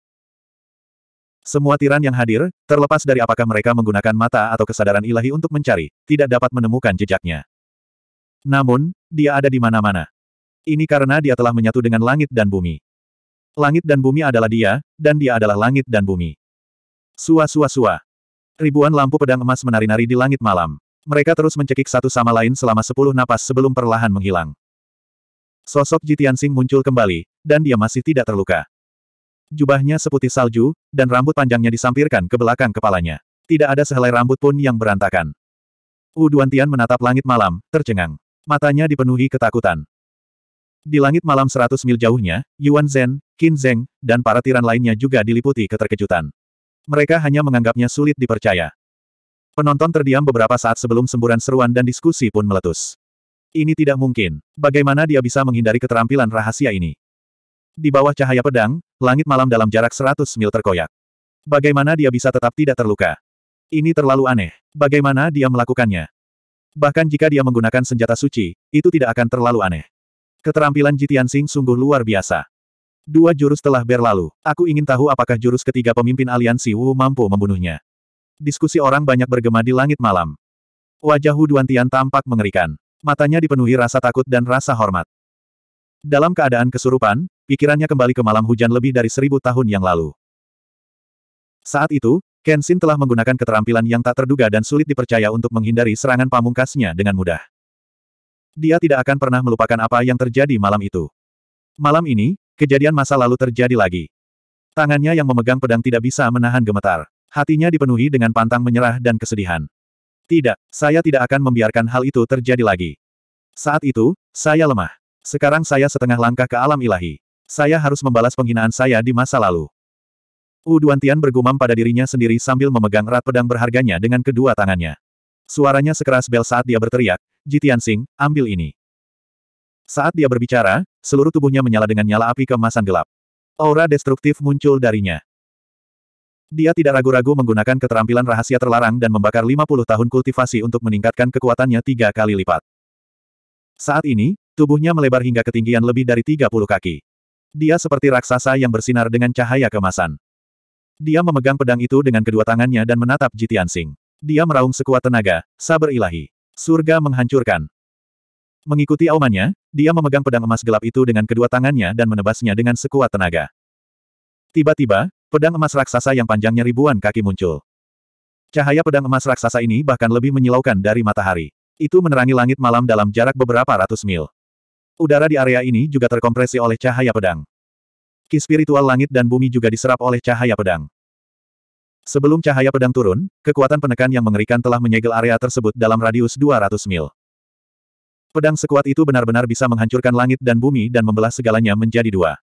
Semua tiran yang hadir, terlepas dari apakah mereka menggunakan mata atau kesadaran ilahi untuk mencari, tidak dapat menemukan jejaknya. Namun, dia ada di mana-mana. Ini karena dia telah menyatu dengan langit dan bumi. Langit dan bumi adalah dia, dan dia adalah langit dan bumi. Sua sua sua. Ribuan lampu pedang emas menari-nari di langit malam. Mereka terus mencekik satu sama lain selama sepuluh napas sebelum perlahan menghilang. Sosok Jitian Sing muncul kembali, dan dia masih tidak terluka. Jubahnya seputih salju, dan rambut panjangnya disampirkan ke belakang kepalanya. Tidak ada sehelai rambut pun yang berantakan. Wu Duantian menatap langit malam, tercengang. Matanya dipenuhi ketakutan. Di langit malam seratus mil jauhnya, Yuan Zhen, Qin Zheng, dan para tiran lainnya juga diliputi keterkejutan. Mereka hanya menganggapnya sulit dipercaya. Penonton terdiam beberapa saat sebelum semburan seruan dan diskusi pun meletus. Ini tidak mungkin. Bagaimana dia bisa menghindari keterampilan rahasia ini? Di bawah cahaya pedang, langit malam dalam jarak seratus mil terkoyak. Bagaimana dia bisa tetap tidak terluka? Ini terlalu aneh. Bagaimana dia melakukannya? Bahkan jika dia menggunakan senjata suci, itu tidak akan terlalu aneh. Keterampilan Jitian Sing sungguh luar biasa. Dua jurus telah berlalu. Aku ingin tahu apakah jurus ketiga pemimpin aliansi Wu mampu membunuhnya. Diskusi orang banyak bergema di langit malam. Wajah Hu Tian tampak mengerikan. Matanya dipenuhi rasa takut dan rasa hormat. Dalam keadaan kesurupan, pikirannya kembali ke malam hujan lebih dari seribu tahun yang lalu. Saat itu, Kenshin telah menggunakan keterampilan yang tak terduga dan sulit dipercaya untuk menghindari serangan pamungkasnya dengan mudah. Dia tidak akan pernah melupakan apa yang terjadi malam itu. Malam ini, kejadian masa lalu terjadi lagi. Tangannya yang memegang pedang tidak bisa menahan gemetar. Hatinya dipenuhi dengan pantang menyerah dan kesedihan. Tidak, saya tidak akan membiarkan hal itu terjadi lagi. Saat itu, saya lemah. Sekarang saya setengah langkah ke alam ilahi. Saya harus membalas penghinaan saya di masa lalu. Uduan Tian bergumam pada dirinya sendiri sambil memegang erat pedang berharganya dengan kedua tangannya. Suaranya sekeras bel saat dia berteriak, Jitian Tianxing, ambil ini. Saat dia berbicara, seluruh tubuhnya menyala dengan nyala api kemasan gelap. Aura destruktif muncul darinya. Dia tidak ragu-ragu menggunakan keterampilan rahasia terlarang dan membakar 50 tahun kultivasi untuk meningkatkan kekuatannya tiga kali lipat. Saat ini, tubuhnya melebar hingga ketinggian lebih dari 30 kaki. Dia seperti raksasa yang bersinar dengan cahaya kemasan. Dia memegang pedang itu dengan kedua tangannya dan menatap Jitian Sing. Dia meraung sekuat tenaga, saber ilahi. Surga menghancurkan. Mengikuti aumannya, dia memegang pedang emas gelap itu dengan kedua tangannya dan menebasnya dengan sekuat tenaga. Tiba-tiba, pedang emas raksasa yang panjangnya ribuan kaki muncul. Cahaya pedang emas raksasa ini bahkan lebih menyilaukan dari matahari. Itu menerangi langit malam dalam jarak beberapa ratus mil. Udara di area ini juga terkompresi oleh cahaya pedang. Ki spiritual langit dan bumi juga diserap oleh cahaya pedang. Sebelum cahaya pedang turun, kekuatan penekan yang mengerikan telah menyegel area tersebut dalam radius 200 mil. Pedang sekuat itu benar-benar bisa menghancurkan langit dan bumi dan membelah segalanya menjadi dua.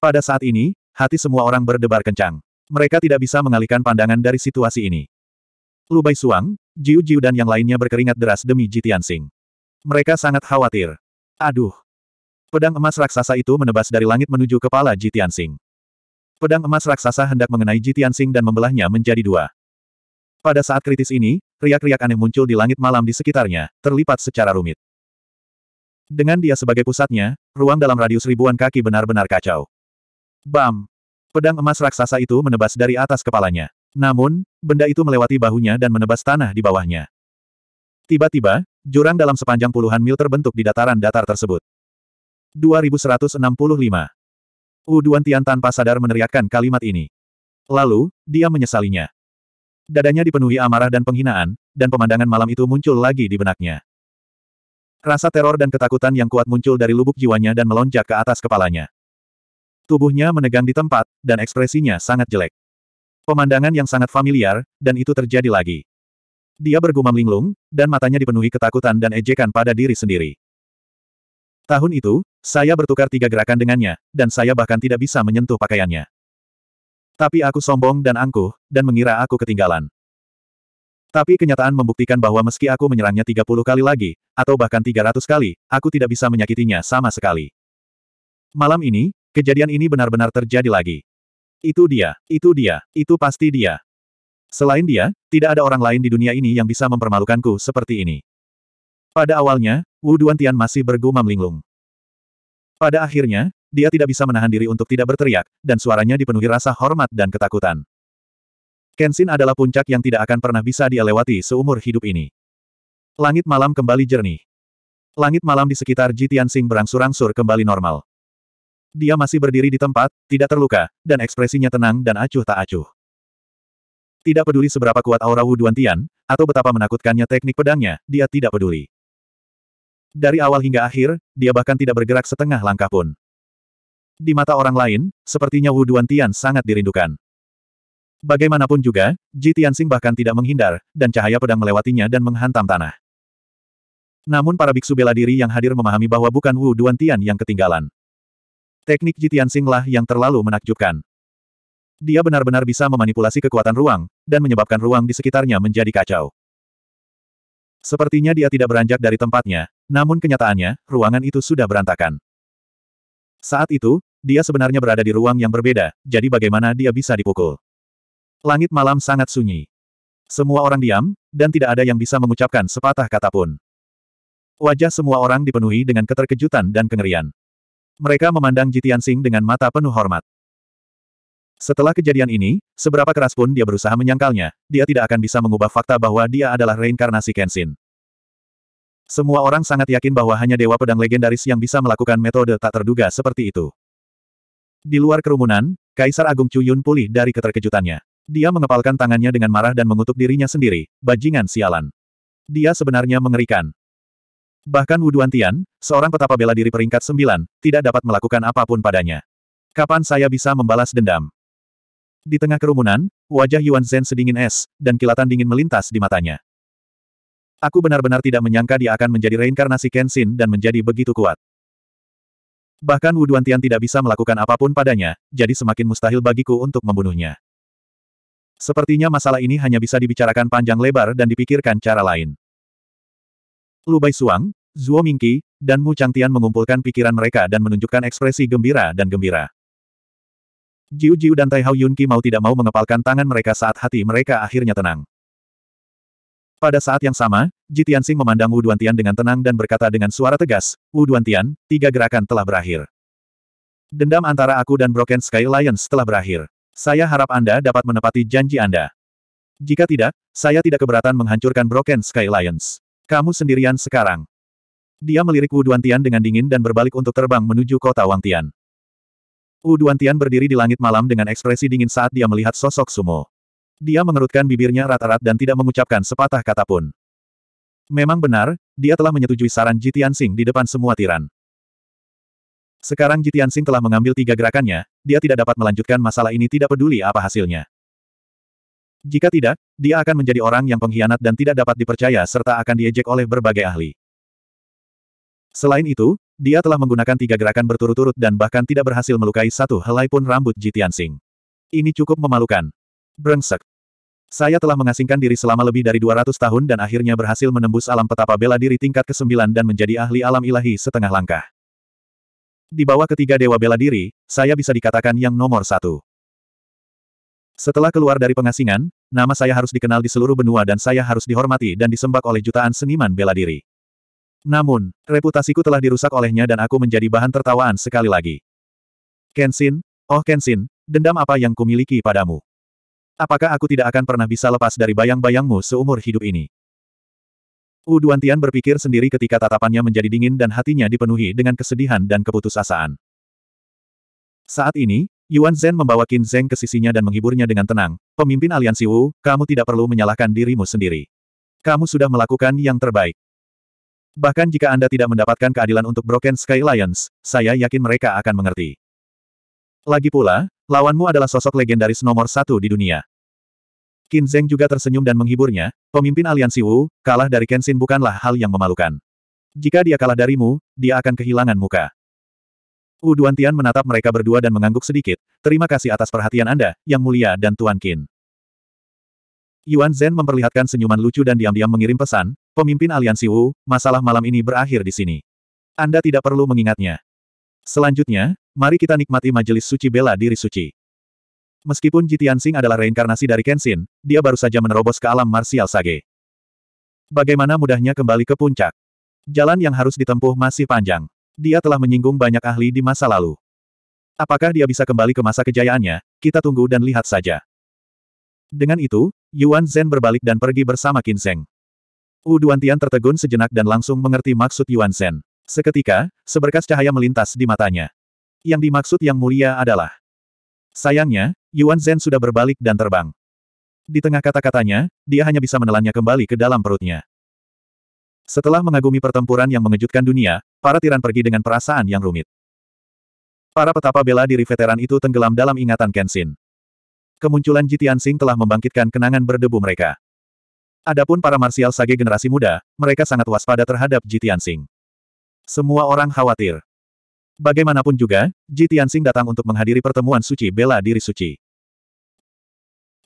Pada saat ini, hati semua orang berdebar kencang. Mereka tidak bisa mengalihkan pandangan dari situasi ini. Lubai Suang, Jiu Jiu dan yang lainnya berkeringat deras demi Jitian Sing. Mereka sangat khawatir. Aduh, Pedang emas raksasa itu menebas dari langit menuju kepala Jitian Sing. Pedang emas raksasa hendak mengenai Jitian Sing dan membelahnya menjadi dua. Pada saat kritis ini, riak-riak aneh muncul di langit malam di sekitarnya, terlipat secara rumit. Dengan dia sebagai pusatnya, ruang dalam radius ribuan kaki benar-benar kacau. Bam! Pedang emas raksasa itu menebas dari atas kepalanya. Namun, benda itu melewati bahunya dan menebas tanah di bawahnya. Tiba-tiba, jurang dalam sepanjang puluhan mil terbentuk di dataran datar tersebut. 2165 Uduan Tian tanpa sadar meneriakkan kalimat ini. Lalu, dia menyesalinya. Dadanya dipenuhi amarah dan penghinaan, dan pemandangan malam itu muncul lagi di benaknya. Rasa teror dan ketakutan yang kuat muncul dari lubuk jiwanya dan melonjak ke atas kepalanya. Tubuhnya menegang di tempat, dan ekspresinya sangat jelek. Pemandangan yang sangat familiar, dan itu terjadi lagi. Dia bergumam linglung, dan matanya dipenuhi ketakutan dan ejekan pada diri sendiri. Tahun itu, saya bertukar tiga gerakan dengannya, dan saya bahkan tidak bisa menyentuh pakaiannya. Tapi aku sombong dan angkuh, dan mengira aku ketinggalan. Tapi kenyataan membuktikan bahwa meski aku menyerangnya 30 kali lagi, atau bahkan 300 kali, aku tidak bisa menyakitinya sama sekali. Malam ini, kejadian ini benar-benar terjadi lagi. Itu dia, itu dia, itu pasti dia. Selain dia, tidak ada orang lain di dunia ini yang bisa mempermalukanku seperti ini. Pada awalnya, Wu Duantian masih bergumam linglung. Pada akhirnya, dia tidak bisa menahan diri untuk tidak berteriak, dan suaranya dipenuhi rasa hormat dan ketakutan. Kenshin adalah puncak yang tidak akan pernah bisa dia lewati seumur hidup ini. Langit malam kembali jernih. Langit malam di sekitar Jitian Sing berangsur-angsur kembali normal. Dia masih berdiri di tempat, tidak terluka, dan ekspresinya tenang dan acuh tak acuh. Tidak peduli seberapa kuat aura Wu Duantian, atau betapa menakutkannya teknik pedangnya, dia tidak peduli. Dari awal hingga akhir, dia bahkan tidak bergerak setengah langkah pun. Di mata orang lain, sepertinya Wu Duan Tian sangat dirindukan. Bagaimanapun juga, Ji Tianxing bahkan tidak menghindar, dan cahaya pedang melewatinya dan menghantam tanah. Namun para biksu bela diri yang hadir memahami bahwa bukan Wu Tian yang ketinggalan. Teknik Ji Tianxing lah yang terlalu menakjubkan. Dia benar-benar bisa memanipulasi kekuatan ruang, dan menyebabkan ruang di sekitarnya menjadi kacau. Sepertinya dia tidak beranjak dari tempatnya, namun kenyataannya, ruangan itu sudah berantakan. Saat itu, dia sebenarnya berada di ruang yang berbeda, jadi bagaimana dia bisa dipukul? Langit malam sangat sunyi. Semua orang diam, dan tidak ada yang bisa mengucapkan sepatah kata pun. Wajah semua orang dipenuhi dengan keterkejutan dan kengerian. Mereka memandang Jitian Sing dengan mata penuh hormat. Setelah kejadian ini, seberapa keras pun dia berusaha menyangkalnya, dia tidak akan bisa mengubah fakta bahwa dia adalah reinkarnasi Kenshin. Semua orang sangat yakin bahwa hanya Dewa Pedang Legendaris yang bisa melakukan metode tak terduga seperti itu. Di luar kerumunan, Kaisar Agung Chuyun pulih dari keterkejutannya. Dia mengepalkan tangannya dengan marah dan mengutuk dirinya sendiri, bajingan sialan. Dia sebenarnya mengerikan. Bahkan Wuduan Tian, seorang petapa bela diri peringkat sembilan, tidak dapat melakukan apapun padanya. Kapan saya bisa membalas dendam? Di tengah kerumunan, wajah Yuan Zhen sedingin es, dan kilatan dingin melintas di matanya. Aku benar-benar tidak menyangka dia akan menjadi reinkarnasi Kenshin dan menjadi begitu kuat. Bahkan Wu Tian tidak bisa melakukan apapun padanya, jadi semakin mustahil bagiku untuk membunuhnya. Sepertinya masalah ini hanya bisa dibicarakan panjang lebar dan dipikirkan cara lain. Lu Bai Suang, Zhuo Mingqi, dan Mu Changtian mengumpulkan pikiran mereka dan menunjukkan ekspresi gembira dan gembira. Jiu Jiu dan Tai Hao Yunqi mau tidak mau mengepalkan tangan mereka saat hati mereka akhirnya tenang. Pada saat yang sama, Ji Tianxing memandang Wu Duantian dengan tenang dan berkata dengan suara tegas, Wu Duantian, tiga gerakan telah berakhir. Dendam antara aku dan Broken Sky Alliance telah berakhir. Saya harap Anda dapat menepati janji Anda. Jika tidak, saya tidak keberatan menghancurkan Broken Sky Alliance. Kamu sendirian sekarang. Dia melirik Wu Duantian dengan dingin dan berbalik untuk terbang menuju kota Wang Tian. Wu Duantian berdiri di langit malam dengan ekspresi dingin saat dia melihat sosok Sumo. Dia mengerutkan bibirnya rata-rat dan tidak mengucapkan sepatah kata pun. Memang benar, dia telah menyetujui saran Jitian Sing di depan semua tiran. Sekarang Jitian Sing telah mengambil tiga gerakannya, dia tidak dapat melanjutkan masalah ini tidak peduli apa hasilnya. Jika tidak, dia akan menjadi orang yang pengkhianat dan tidak dapat dipercaya serta akan diejek oleh berbagai ahli. Selain itu, dia telah menggunakan tiga gerakan berturut-turut dan bahkan tidak berhasil melukai satu helai pun rambut Jitian Sing. Ini cukup memalukan. Brengsek. Saya telah mengasingkan diri selama lebih dari 200 tahun dan akhirnya berhasil menembus alam petapa bela diri tingkat ke-9 dan menjadi ahli alam ilahi setengah langkah. Di bawah ketiga dewa bela diri, saya bisa dikatakan yang nomor satu. Setelah keluar dari pengasingan, nama saya harus dikenal di seluruh benua dan saya harus dihormati dan disembak oleh jutaan seniman bela diri. Namun, reputasiku telah dirusak olehnya dan aku menjadi bahan tertawaan sekali lagi. Kenshin, oh Kenshin, dendam apa yang kumiliki padamu? Apakah aku tidak akan pernah bisa lepas dari bayang-bayangmu seumur hidup ini? Wu Duantian berpikir sendiri ketika tatapannya menjadi dingin dan hatinya dipenuhi dengan kesedihan dan keputusasaan. Saat ini, Yuan Zhen membawa Qin Zeng ke sisinya dan menghiburnya dengan tenang, pemimpin aliansi Wu, kamu tidak perlu menyalahkan dirimu sendiri. Kamu sudah melakukan yang terbaik. Bahkan jika Anda tidak mendapatkan keadilan untuk Broken Sky Alliance, saya yakin mereka akan mengerti. Lagi pula, Lawanmu adalah sosok legendaris nomor satu di dunia. Qin Zheng juga tersenyum dan menghiburnya, pemimpin aliansi Wu, kalah dari Kenshin bukanlah hal yang memalukan. Jika dia kalah darimu, dia akan kehilangan muka. Wu Duantian menatap mereka berdua dan mengangguk sedikit, terima kasih atas perhatian Anda, Yang Mulia dan Tuan Qin. Yuan Zhen memperlihatkan senyuman lucu dan diam-diam mengirim pesan, pemimpin aliansi Wu, masalah malam ini berakhir di sini. Anda tidak perlu mengingatnya. Selanjutnya, Mari kita nikmati majelis suci bela diri suci. Meskipun Jitian Sing adalah reinkarnasi dari Kenshin, dia baru saja menerobos ke alam marsial Sage. Bagaimana mudahnya kembali ke puncak? Jalan yang harus ditempuh masih panjang. Dia telah menyinggung banyak ahli di masa lalu. Apakah dia bisa kembali ke masa kejayaannya? Kita tunggu dan lihat saja. Dengan itu, Yuan Zhen berbalik dan pergi bersama Qin Zheng. Wu Duantian tertegun sejenak dan langsung mengerti maksud Yuan Zhen. Seketika, seberkas cahaya melintas di matanya yang dimaksud yang mulia adalah. Sayangnya, Yuan Zhen sudah berbalik dan terbang. Di tengah kata-katanya, dia hanya bisa menelannya kembali ke dalam perutnya. Setelah mengagumi pertempuran yang mengejutkan dunia, para tiran pergi dengan perasaan yang rumit. Para petapa bela diri veteran itu tenggelam dalam ingatan Kenshin. Kemunculan Jitian Sing telah membangkitkan kenangan berdebu mereka. Adapun para marsial sage generasi muda, mereka sangat waspada terhadap Jitian Sing. Semua orang khawatir. Bagaimanapun juga, Ji Tianxing datang untuk menghadiri pertemuan suci bela diri suci.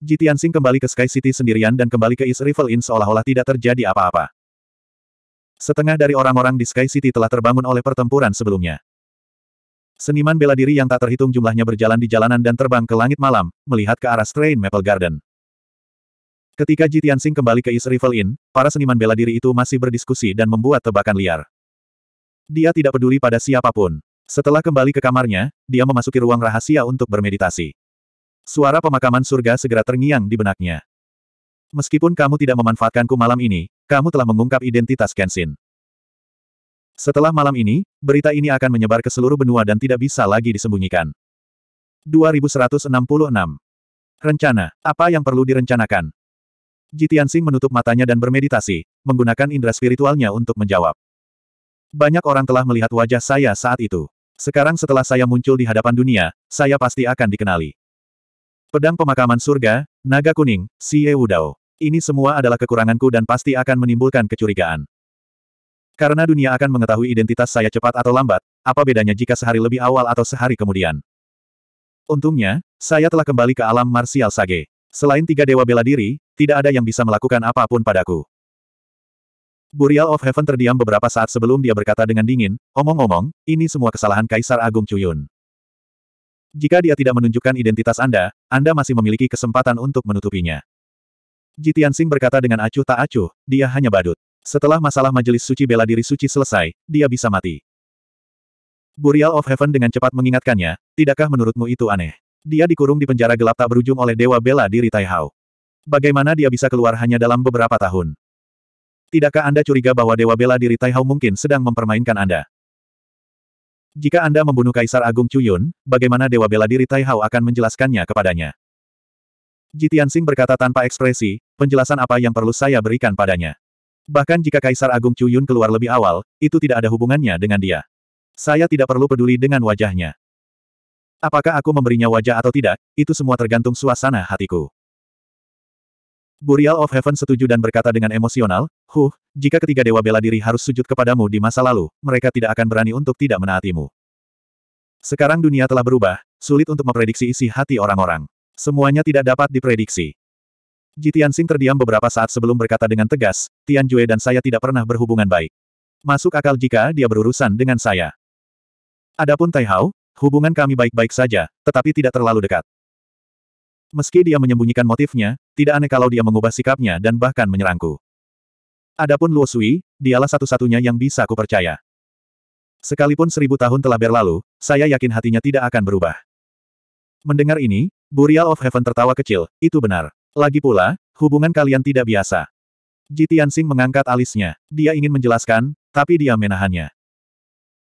Ji Tianxing kembali ke Sky City sendirian dan kembali ke East Rival Inn seolah-olah tidak terjadi apa-apa. Setengah dari orang-orang di Sky City telah terbangun oleh pertempuran sebelumnya. Seniman bela diri yang tak terhitung jumlahnya berjalan di jalanan dan terbang ke langit malam, melihat ke arah Strain Maple Garden. Ketika Ji Tianxing kembali ke East Rival Inn, para seniman bela diri itu masih berdiskusi dan membuat tebakan liar. Dia tidak peduli pada siapapun. Setelah kembali ke kamarnya, dia memasuki ruang rahasia untuk bermeditasi. Suara pemakaman surga segera terngiang di benaknya. Meskipun kamu tidak memanfaatkanku malam ini, kamu telah mengungkap identitas Kenshin. Setelah malam ini, berita ini akan menyebar ke seluruh benua dan tidak bisa lagi disembunyikan. 2166 Rencana, apa yang perlu direncanakan? Jitian Singh menutup matanya dan bermeditasi, menggunakan indera spiritualnya untuk menjawab. Banyak orang telah melihat wajah saya saat itu. Sekarang setelah saya muncul di hadapan dunia, saya pasti akan dikenali. Pedang pemakaman surga, naga kuning, si eudao, Ini semua adalah kekuranganku dan pasti akan menimbulkan kecurigaan. Karena dunia akan mengetahui identitas saya cepat atau lambat, apa bedanya jika sehari lebih awal atau sehari kemudian? Untungnya, saya telah kembali ke alam marsial sage. Selain tiga dewa bela diri, tidak ada yang bisa melakukan apapun padaku. Burial of Heaven terdiam beberapa saat sebelum dia berkata dengan dingin, omong-omong, ini semua kesalahan Kaisar Agung Cuyun. Jika dia tidak menunjukkan identitas Anda, Anda masih memiliki kesempatan untuk menutupinya. Jitian Sing berkata dengan acuh tak acuh, dia hanya badut. Setelah masalah majelis suci bela diri suci selesai, dia bisa mati. Burial of Heaven dengan cepat mengingatkannya, tidakkah menurutmu itu aneh? Dia dikurung di penjara gelap tak berujung oleh Dewa Bela Diri Taihao. Bagaimana dia bisa keluar hanya dalam beberapa tahun? Tidakkah Anda curiga bahwa Dewa Bela Diri Taihao mungkin sedang mempermainkan Anda? Jika Anda membunuh Kaisar Agung Cuyun, bagaimana Dewa Bela Diri Taihao akan menjelaskannya kepadanya? Jitian Sing berkata tanpa ekspresi, penjelasan apa yang perlu saya berikan padanya. Bahkan jika Kaisar Agung Cuyun keluar lebih awal, itu tidak ada hubungannya dengan dia. Saya tidak perlu peduli dengan wajahnya. Apakah aku memberinya wajah atau tidak, itu semua tergantung suasana hatiku. Burial of Heaven setuju dan berkata dengan emosional, Huh, jika ketiga dewa bela diri harus sujud kepadamu di masa lalu, mereka tidak akan berani untuk tidak menaatimu. Sekarang dunia telah berubah, sulit untuk memprediksi isi hati orang-orang. Semuanya tidak dapat diprediksi. Ji Tianxing terdiam beberapa saat sebelum berkata dengan tegas, Tian Jue dan saya tidak pernah berhubungan baik. Masuk akal jika dia berurusan dengan saya. Adapun Tai Hao, hubungan kami baik-baik saja, tetapi tidak terlalu dekat. Meski dia menyembunyikan motifnya, tidak aneh kalau dia mengubah sikapnya dan bahkan menyerangku. Adapun Luo Sui, dialah satu-satunya yang bisa kupercaya. Sekalipun seribu tahun telah berlalu, saya yakin hatinya tidak akan berubah. Mendengar ini, Burial of Heaven tertawa kecil, itu benar. Lagi pula, hubungan kalian tidak biasa. Jitian Sing mengangkat alisnya. Dia ingin menjelaskan, tapi dia menahannya.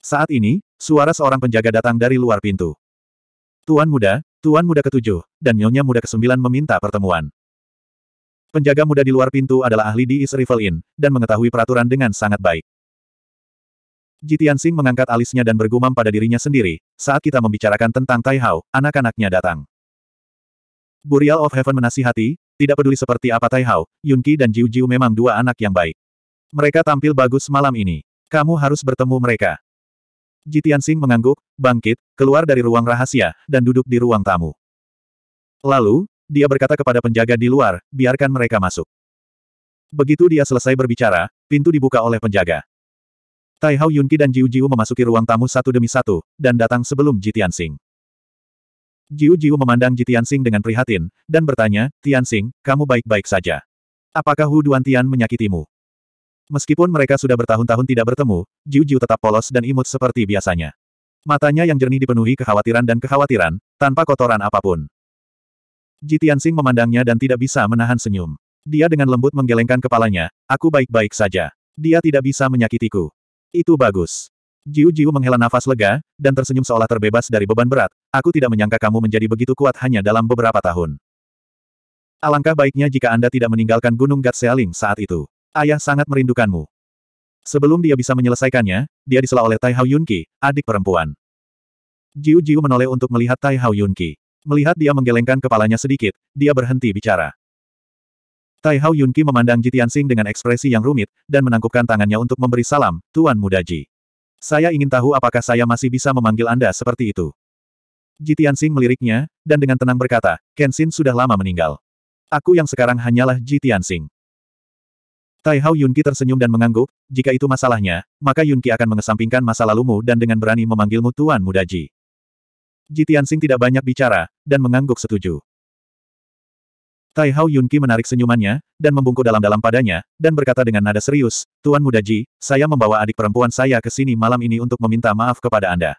Saat ini, suara seorang penjaga datang dari luar pintu. Tuan muda, tuan muda ketujuh, dan nyonya muda kesembilan meminta pertemuan. Penjaga muda di luar pintu adalah ahli di East Rival Inn, dan mengetahui peraturan dengan sangat baik. Jitian Sing mengangkat alisnya dan bergumam pada dirinya sendiri, saat kita membicarakan tentang Tai Hao, anak-anaknya datang. Burial of Heaven menasihati, tidak peduli seperti apa Tai Hao, Yun Qi dan Jiu Jiu memang dua anak yang baik. Mereka tampil bagus malam ini. Kamu harus bertemu mereka. Jitian Sing mengangguk, bangkit, keluar dari ruang rahasia, dan duduk di ruang tamu. Lalu, dia berkata kepada penjaga di luar, biarkan mereka masuk. Begitu dia selesai berbicara, pintu dibuka oleh penjaga. Tai Hao Yunqi dan Jiu Jiu memasuki ruang tamu satu demi satu, dan datang sebelum Jitian Sing. Jiu Jiu memandang Jitian Sing dengan prihatin, dan bertanya, Tian kamu baik-baik saja. Apakah Hu Duan Tian menyakitimu? Meskipun mereka sudah bertahun-tahun tidak bertemu, Jiu Jiu tetap polos dan imut seperti biasanya. Matanya yang jernih dipenuhi kekhawatiran dan kekhawatiran, tanpa kotoran apapun. Ji Tianxing memandangnya dan tidak bisa menahan senyum. Dia dengan lembut menggelengkan kepalanya, aku baik-baik saja. Dia tidak bisa menyakitiku. Itu bagus. Jiu Jiu menghela nafas lega, dan tersenyum seolah terbebas dari beban berat, aku tidak menyangka kamu menjadi begitu kuat hanya dalam beberapa tahun. Alangkah baiknya jika Anda tidak meninggalkan Gunung Gatsealing saat itu. Ayah sangat merindukanmu. Sebelum dia bisa menyelesaikannya, dia disela oleh Tai Hao Yunqi, adik perempuan. Jiu Jiu menoleh untuk melihat Tai Hao Yunqi. Melihat dia menggelengkan kepalanya sedikit, dia berhenti bicara. Tai Hao Yunqi memandang Sing dengan ekspresi yang rumit, dan menangkupkan tangannya untuk memberi salam, Tuan Muda Ji. Saya ingin tahu apakah saya masih bisa memanggil Anda seperti itu. Sing meliriknya, dan dengan tenang berkata, Kenshin sudah lama meninggal. Aku yang sekarang hanyalah Sing. Tai Hao Yunqi tersenyum dan mengangguk, jika itu masalahnya, maka Yunqi akan mengesampingkan masa lalumu dan dengan berani memanggilmu Tuan Muda Ji. Ji Tianxing tidak banyak bicara, dan mengangguk setuju. Tai Hao Yunqi menarik senyumannya, dan membungkuk dalam-dalam padanya, dan berkata dengan nada serius, Tuan Muda Ji, saya membawa adik perempuan saya ke sini malam ini untuk meminta maaf kepada Anda.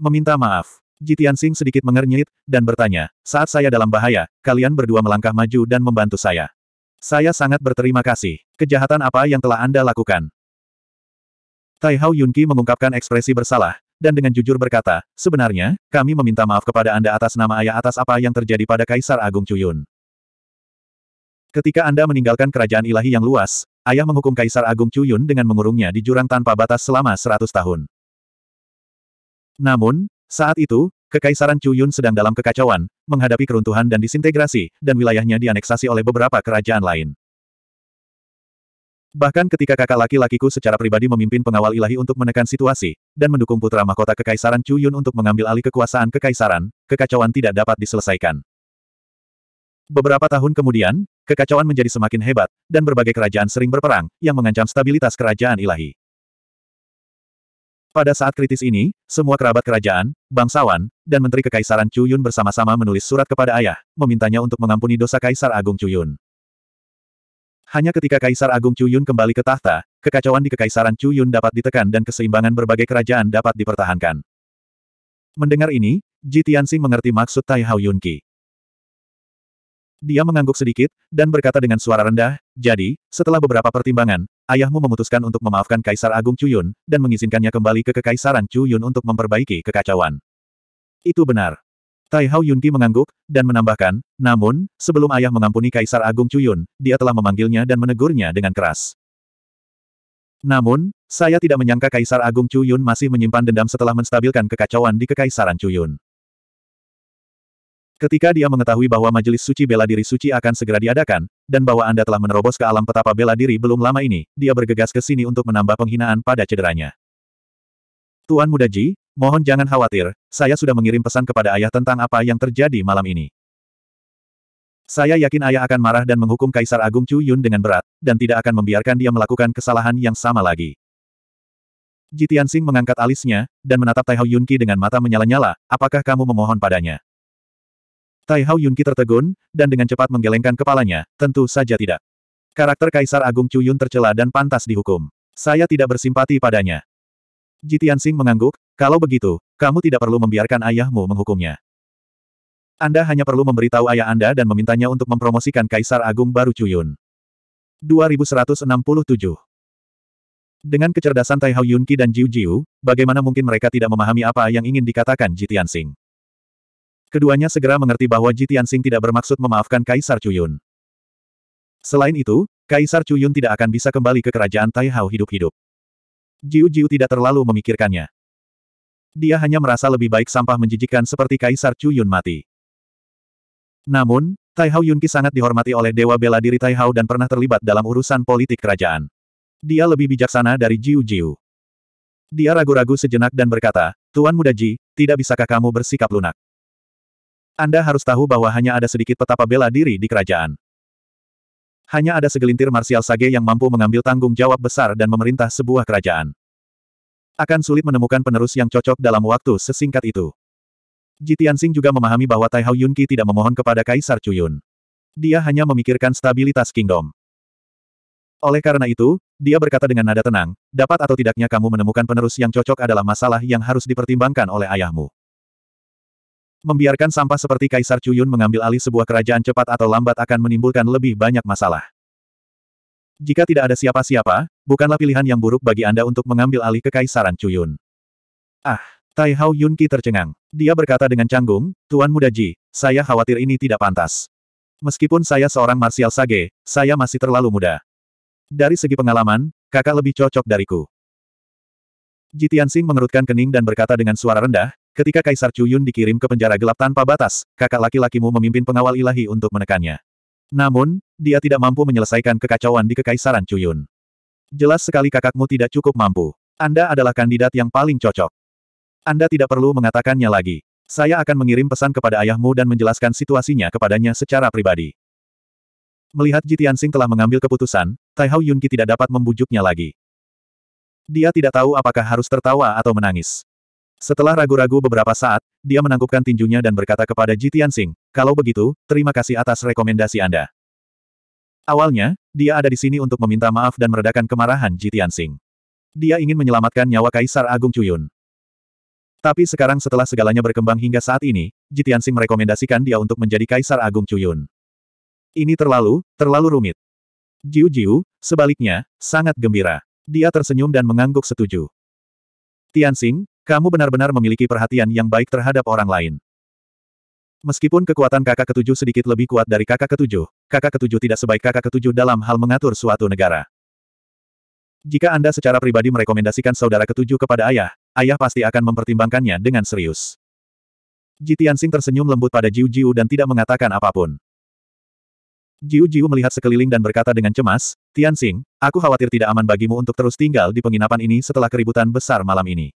Meminta maaf. Ji Tianxing sedikit mengernyit, dan bertanya, saat saya dalam bahaya, kalian berdua melangkah maju dan membantu saya. Saya sangat berterima kasih. Kejahatan apa yang telah Anda lakukan? Tai Hao Yunqi mengungkapkan ekspresi bersalah, dan dengan jujur berkata, sebenarnya, kami meminta maaf kepada Anda atas nama ayah atas apa yang terjadi pada Kaisar Agung Cuyun. Ketika Anda meninggalkan kerajaan ilahi yang luas, ayah menghukum Kaisar Agung Cuyun dengan mengurungnya di jurang tanpa batas selama 100 tahun. Namun, saat itu, Kekaisaran Yun sedang dalam kekacauan, menghadapi keruntuhan dan disintegrasi, dan wilayahnya dianeksasi oleh beberapa kerajaan lain. Bahkan ketika kakak laki-lakiku secara pribadi memimpin pengawal ilahi untuk menekan situasi, dan mendukung putra mahkota Kekaisaran Yun untuk mengambil alih kekuasaan kekaisaran, kekacauan tidak dapat diselesaikan. Beberapa tahun kemudian, kekacauan menjadi semakin hebat, dan berbagai kerajaan sering berperang, yang mengancam stabilitas kerajaan ilahi. Pada saat kritis ini, semua kerabat kerajaan, bangsawan, dan menteri kekaisaran Cuyun bersama-sama menulis surat kepada ayah, memintanya untuk mengampuni dosa Kaisar Agung Cuyun. Hanya ketika Kaisar Agung Cuyun kembali ke tahta, kekacauan di kekaisaran Cuyun dapat ditekan dan keseimbangan berbagai kerajaan dapat dipertahankan. Mendengar ini, Ji Tianxing mengerti maksud Tai Hao Yunqi. Dia mengangguk sedikit, dan berkata dengan suara rendah, jadi, setelah beberapa pertimbangan, ayahmu memutuskan untuk memaafkan Kaisar Agung Cuyun, dan mengizinkannya kembali ke Kekaisaran Cuyun untuk memperbaiki kekacauan. Itu benar. Tai Hao Yunqi mengangguk, dan menambahkan, namun, sebelum ayah mengampuni Kaisar Agung Cuyun, dia telah memanggilnya dan menegurnya dengan keras. Namun, saya tidak menyangka Kaisar Agung Cuyun masih menyimpan dendam setelah menstabilkan kekacauan di Kekaisaran Cuyun. Ketika dia mengetahui bahwa majelis suci bela diri suci akan segera diadakan, dan bahwa Anda telah menerobos ke alam petapa bela diri belum lama ini, dia bergegas ke sini untuk menambah penghinaan pada cederanya. Tuan Muda Ji, mohon jangan khawatir, saya sudah mengirim pesan kepada ayah tentang apa yang terjadi malam ini. Saya yakin ayah akan marah dan menghukum Kaisar Agung Chu Yun dengan berat, dan tidak akan membiarkan dia melakukan kesalahan yang sama lagi. Jitian Sing mengangkat alisnya, dan menatap Tai Hao Yunqi dengan mata menyala-nyala, apakah kamu memohon padanya? Tai Hao Yunqi tertegun, dan dengan cepat menggelengkan kepalanya, tentu saja tidak. Karakter Kaisar Agung Chu Yun tercela dan pantas dihukum. Saya tidak bersimpati padanya. Ji Tianxing mengangguk, kalau begitu, kamu tidak perlu membiarkan ayahmu menghukumnya. Anda hanya perlu memberitahu ayah Anda dan memintanya untuk mempromosikan Kaisar Agung baru Chu Yun. 2167 Dengan kecerdasan Tai Hao Yunqi dan Jiu Jiu, bagaimana mungkin mereka tidak memahami apa yang ingin dikatakan Ji Tianxing? Keduanya segera mengerti bahwa Ji Tianxing tidak bermaksud memaafkan Kaisar Chuyun. Selain itu, Kaisar Chuyun tidak akan bisa kembali ke kerajaan Taihao hidup-hidup. Jiu Jiu tidak terlalu memikirkannya. Dia hanya merasa lebih baik sampah menjijikan seperti Kaisar Chuyun mati. Namun, Taihao Yunqi sangat dihormati oleh Dewa Bela Diri Taihao dan pernah terlibat dalam urusan politik kerajaan. Dia lebih bijaksana dari Jiu Jiu. Dia ragu-ragu sejenak dan berkata, Tuan Muda Ji, tidak bisakah kamu bersikap lunak? Anda harus tahu bahwa hanya ada sedikit petapa bela diri di kerajaan. Hanya ada segelintir Marsial Sage yang mampu mengambil tanggung jawab besar dan memerintah sebuah kerajaan. Akan sulit menemukan penerus yang cocok dalam waktu sesingkat itu. Ji Tianxing juga memahami bahwa Tai Yunqi tidak memohon kepada Kaisar Cuyun. Dia hanya memikirkan stabilitas Kingdom. Oleh karena itu, dia berkata dengan nada tenang, dapat atau tidaknya kamu menemukan penerus yang cocok adalah masalah yang harus dipertimbangkan oleh ayahmu. Membiarkan sampah seperti Kaisar Cuyun mengambil alih sebuah kerajaan cepat atau lambat akan menimbulkan lebih banyak masalah. Jika tidak ada siapa-siapa, bukanlah pilihan yang buruk bagi Anda untuk mengambil alih kekaisaran Cuyun. Ah, Tai Hao Yun Qi tercengang. Dia berkata dengan canggung, Tuan Muda Ji, saya khawatir ini tidak pantas. Meskipun saya seorang marsial sage, saya masih terlalu muda. Dari segi pengalaman, kakak lebih cocok dariku. Jitian Sing mengerutkan kening dan berkata dengan suara rendah, Ketika Kaisar Chuyun dikirim ke penjara gelap tanpa batas, kakak laki-lakimu memimpin pengawal ilahi untuk menekannya. Namun, dia tidak mampu menyelesaikan kekacauan di Kekaisaran Chuyun. Jelas sekali kakakmu tidak cukup mampu. Anda adalah kandidat yang paling cocok. Anda tidak perlu mengatakannya lagi. Saya akan mengirim pesan kepada ayahmu dan menjelaskan situasinya kepadanya secara pribadi. Melihat Jitian Sing telah mengambil keputusan, Tai Hao Yunqi tidak dapat membujuknya lagi. Dia tidak tahu apakah harus tertawa atau menangis. Setelah ragu-ragu beberapa saat, dia menangkupkan tinjunya dan berkata kepada Ji Tianxing, kalau begitu, terima kasih atas rekomendasi Anda. Awalnya, dia ada di sini untuk meminta maaf dan meredakan kemarahan Ji Tianxing. Dia ingin menyelamatkan nyawa Kaisar Agung Cuyun. Tapi sekarang setelah segalanya berkembang hingga saat ini, Ji Tianxing merekomendasikan dia untuk menjadi Kaisar Agung Cuyun. Ini terlalu, terlalu rumit. Jiu Jiu, sebaliknya, sangat gembira. Dia tersenyum dan mengangguk setuju. Tianxing, kamu benar-benar memiliki perhatian yang baik terhadap orang lain. Meskipun kekuatan kakak ketujuh sedikit lebih kuat dari kakak ketujuh, kakak ketujuh tidak sebaik kakak ketujuh dalam hal mengatur suatu negara. Jika Anda secara pribadi merekomendasikan saudara ketujuh kepada ayah, ayah pasti akan mempertimbangkannya dengan serius. Ji Tianxing tersenyum lembut pada Jiu Jiu dan tidak mengatakan apapun. Jiu Jiu melihat sekeliling dan berkata dengan cemas, Tianxing, aku khawatir tidak aman bagimu untuk terus tinggal di penginapan ini setelah keributan besar malam ini.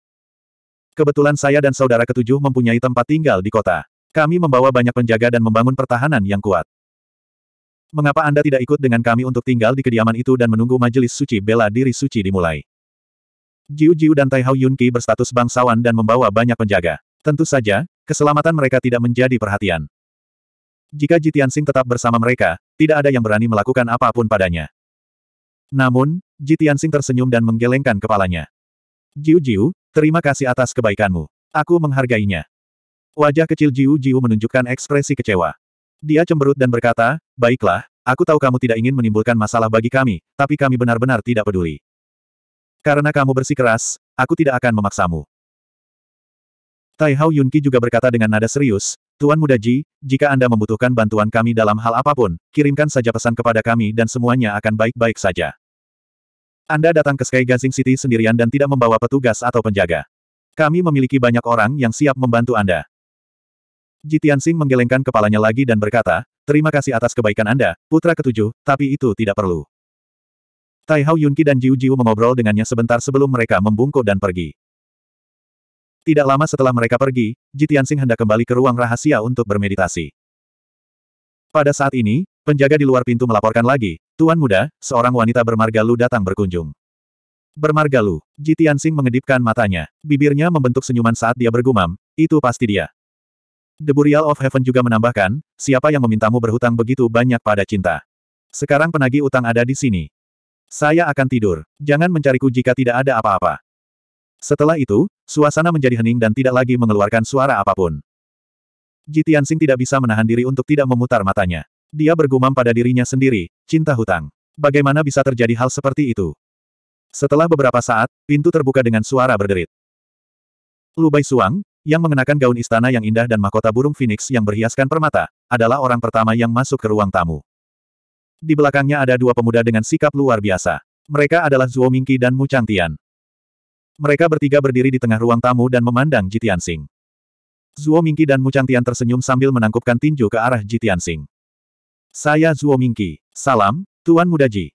Kebetulan saya dan saudara ketujuh mempunyai tempat tinggal di kota. Kami membawa banyak penjaga dan membangun pertahanan yang kuat. Mengapa Anda tidak ikut dengan kami untuk tinggal di kediaman itu dan menunggu majelis suci bela diri suci dimulai? Jiu Jiu dan Tai Hao Yunqi berstatus bangsawan dan membawa banyak penjaga. Tentu saja, keselamatan mereka tidak menjadi perhatian. Jika Jitiansing tetap bersama mereka, tidak ada yang berani melakukan apapun padanya. Namun, Jitiansing tersenyum dan menggelengkan kepalanya. Jiu Jiu, Terima kasih atas kebaikanmu. Aku menghargainya. Wajah kecil Jiu Jiu menunjukkan ekspresi kecewa. Dia cemberut dan berkata, Baiklah, aku tahu kamu tidak ingin menimbulkan masalah bagi kami, tapi kami benar-benar tidak peduli. Karena kamu bersikeras, aku tidak akan memaksamu. Tai Hao Yunqi juga berkata dengan nada serius, Tuan Muda Ji, jika Anda membutuhkan bantuan kami dalam hal apapun, kirimkan saja pesan kepada kami dan semuanya akan baik-baik saja. Anda datang ke Sky Gazing City sendirian dan tidak membawa petugas atau penjaga. Kami memiliki banyak orang yang siap membantu Anda. Jitian menggelengkan kepalanya lagi dan berkata, Terima kasih atas kebaikan Anda, putra ketujuh, tapi itu tidak perlu. Tai Hao Yunqi dan Jiu Jiu mengobrol dengannya sebentar sebelum mereka membungkuk dan pergi. Tidak lama setelah mereka pergi, Jitian hendak kembali ke ruang rahasia untuk bermeditasi. Pada saat ini, penjaga di luar pintu melaporkan lagi, Tuan muda, seorang wanita bermarga Lu datang berkunjung. Bermarga Lu, Ji Tianxing mengedipkan matanya, bibirnya membentuk senyuman saat dia bergumam, itu pasti dia. The Burial of Heaven juga menambahkan, siapa yang memintamu berhutang begitu banyak pada cinta. Sekarang penagih utang ada di sini. Saya akan tidur, jangan mencariku jika tidak ada apa-apa. Setelah itu, suasana menjadi hening dan tidak lagi mengeluarkan suara apapun. Ji Tianxing tidak bisa menahan diri untuk tidak memutar matanya. Dia bergumam pada dirinya sendiri, cinta hutang. Bagaimana bisa terjadi hal seperti itu? Setelah beberapa saat, pintu terbuka dengan suara berderit. Lubai Suang, yang mengenakan gaun istana yang indah dan mahkota burung phoenix yang berhiaskan permata, adalah orang pertama yang masuk ke ruang tamu. Di belakangnya ada dua pemuda dengan sikap luar biasa. Mereka adalah Zuo Mingqi dan Mu Changtian. Mereka bertiga berdiri di tengah ruang tamu dan memandang Jitiansing. Zuo Mingqi dan Mu Changtian tersenyum sambil menangkupkan tinju ke arah Jitiansing. Saya Zuo Mingqi. Salam, Tuan Muda Ji.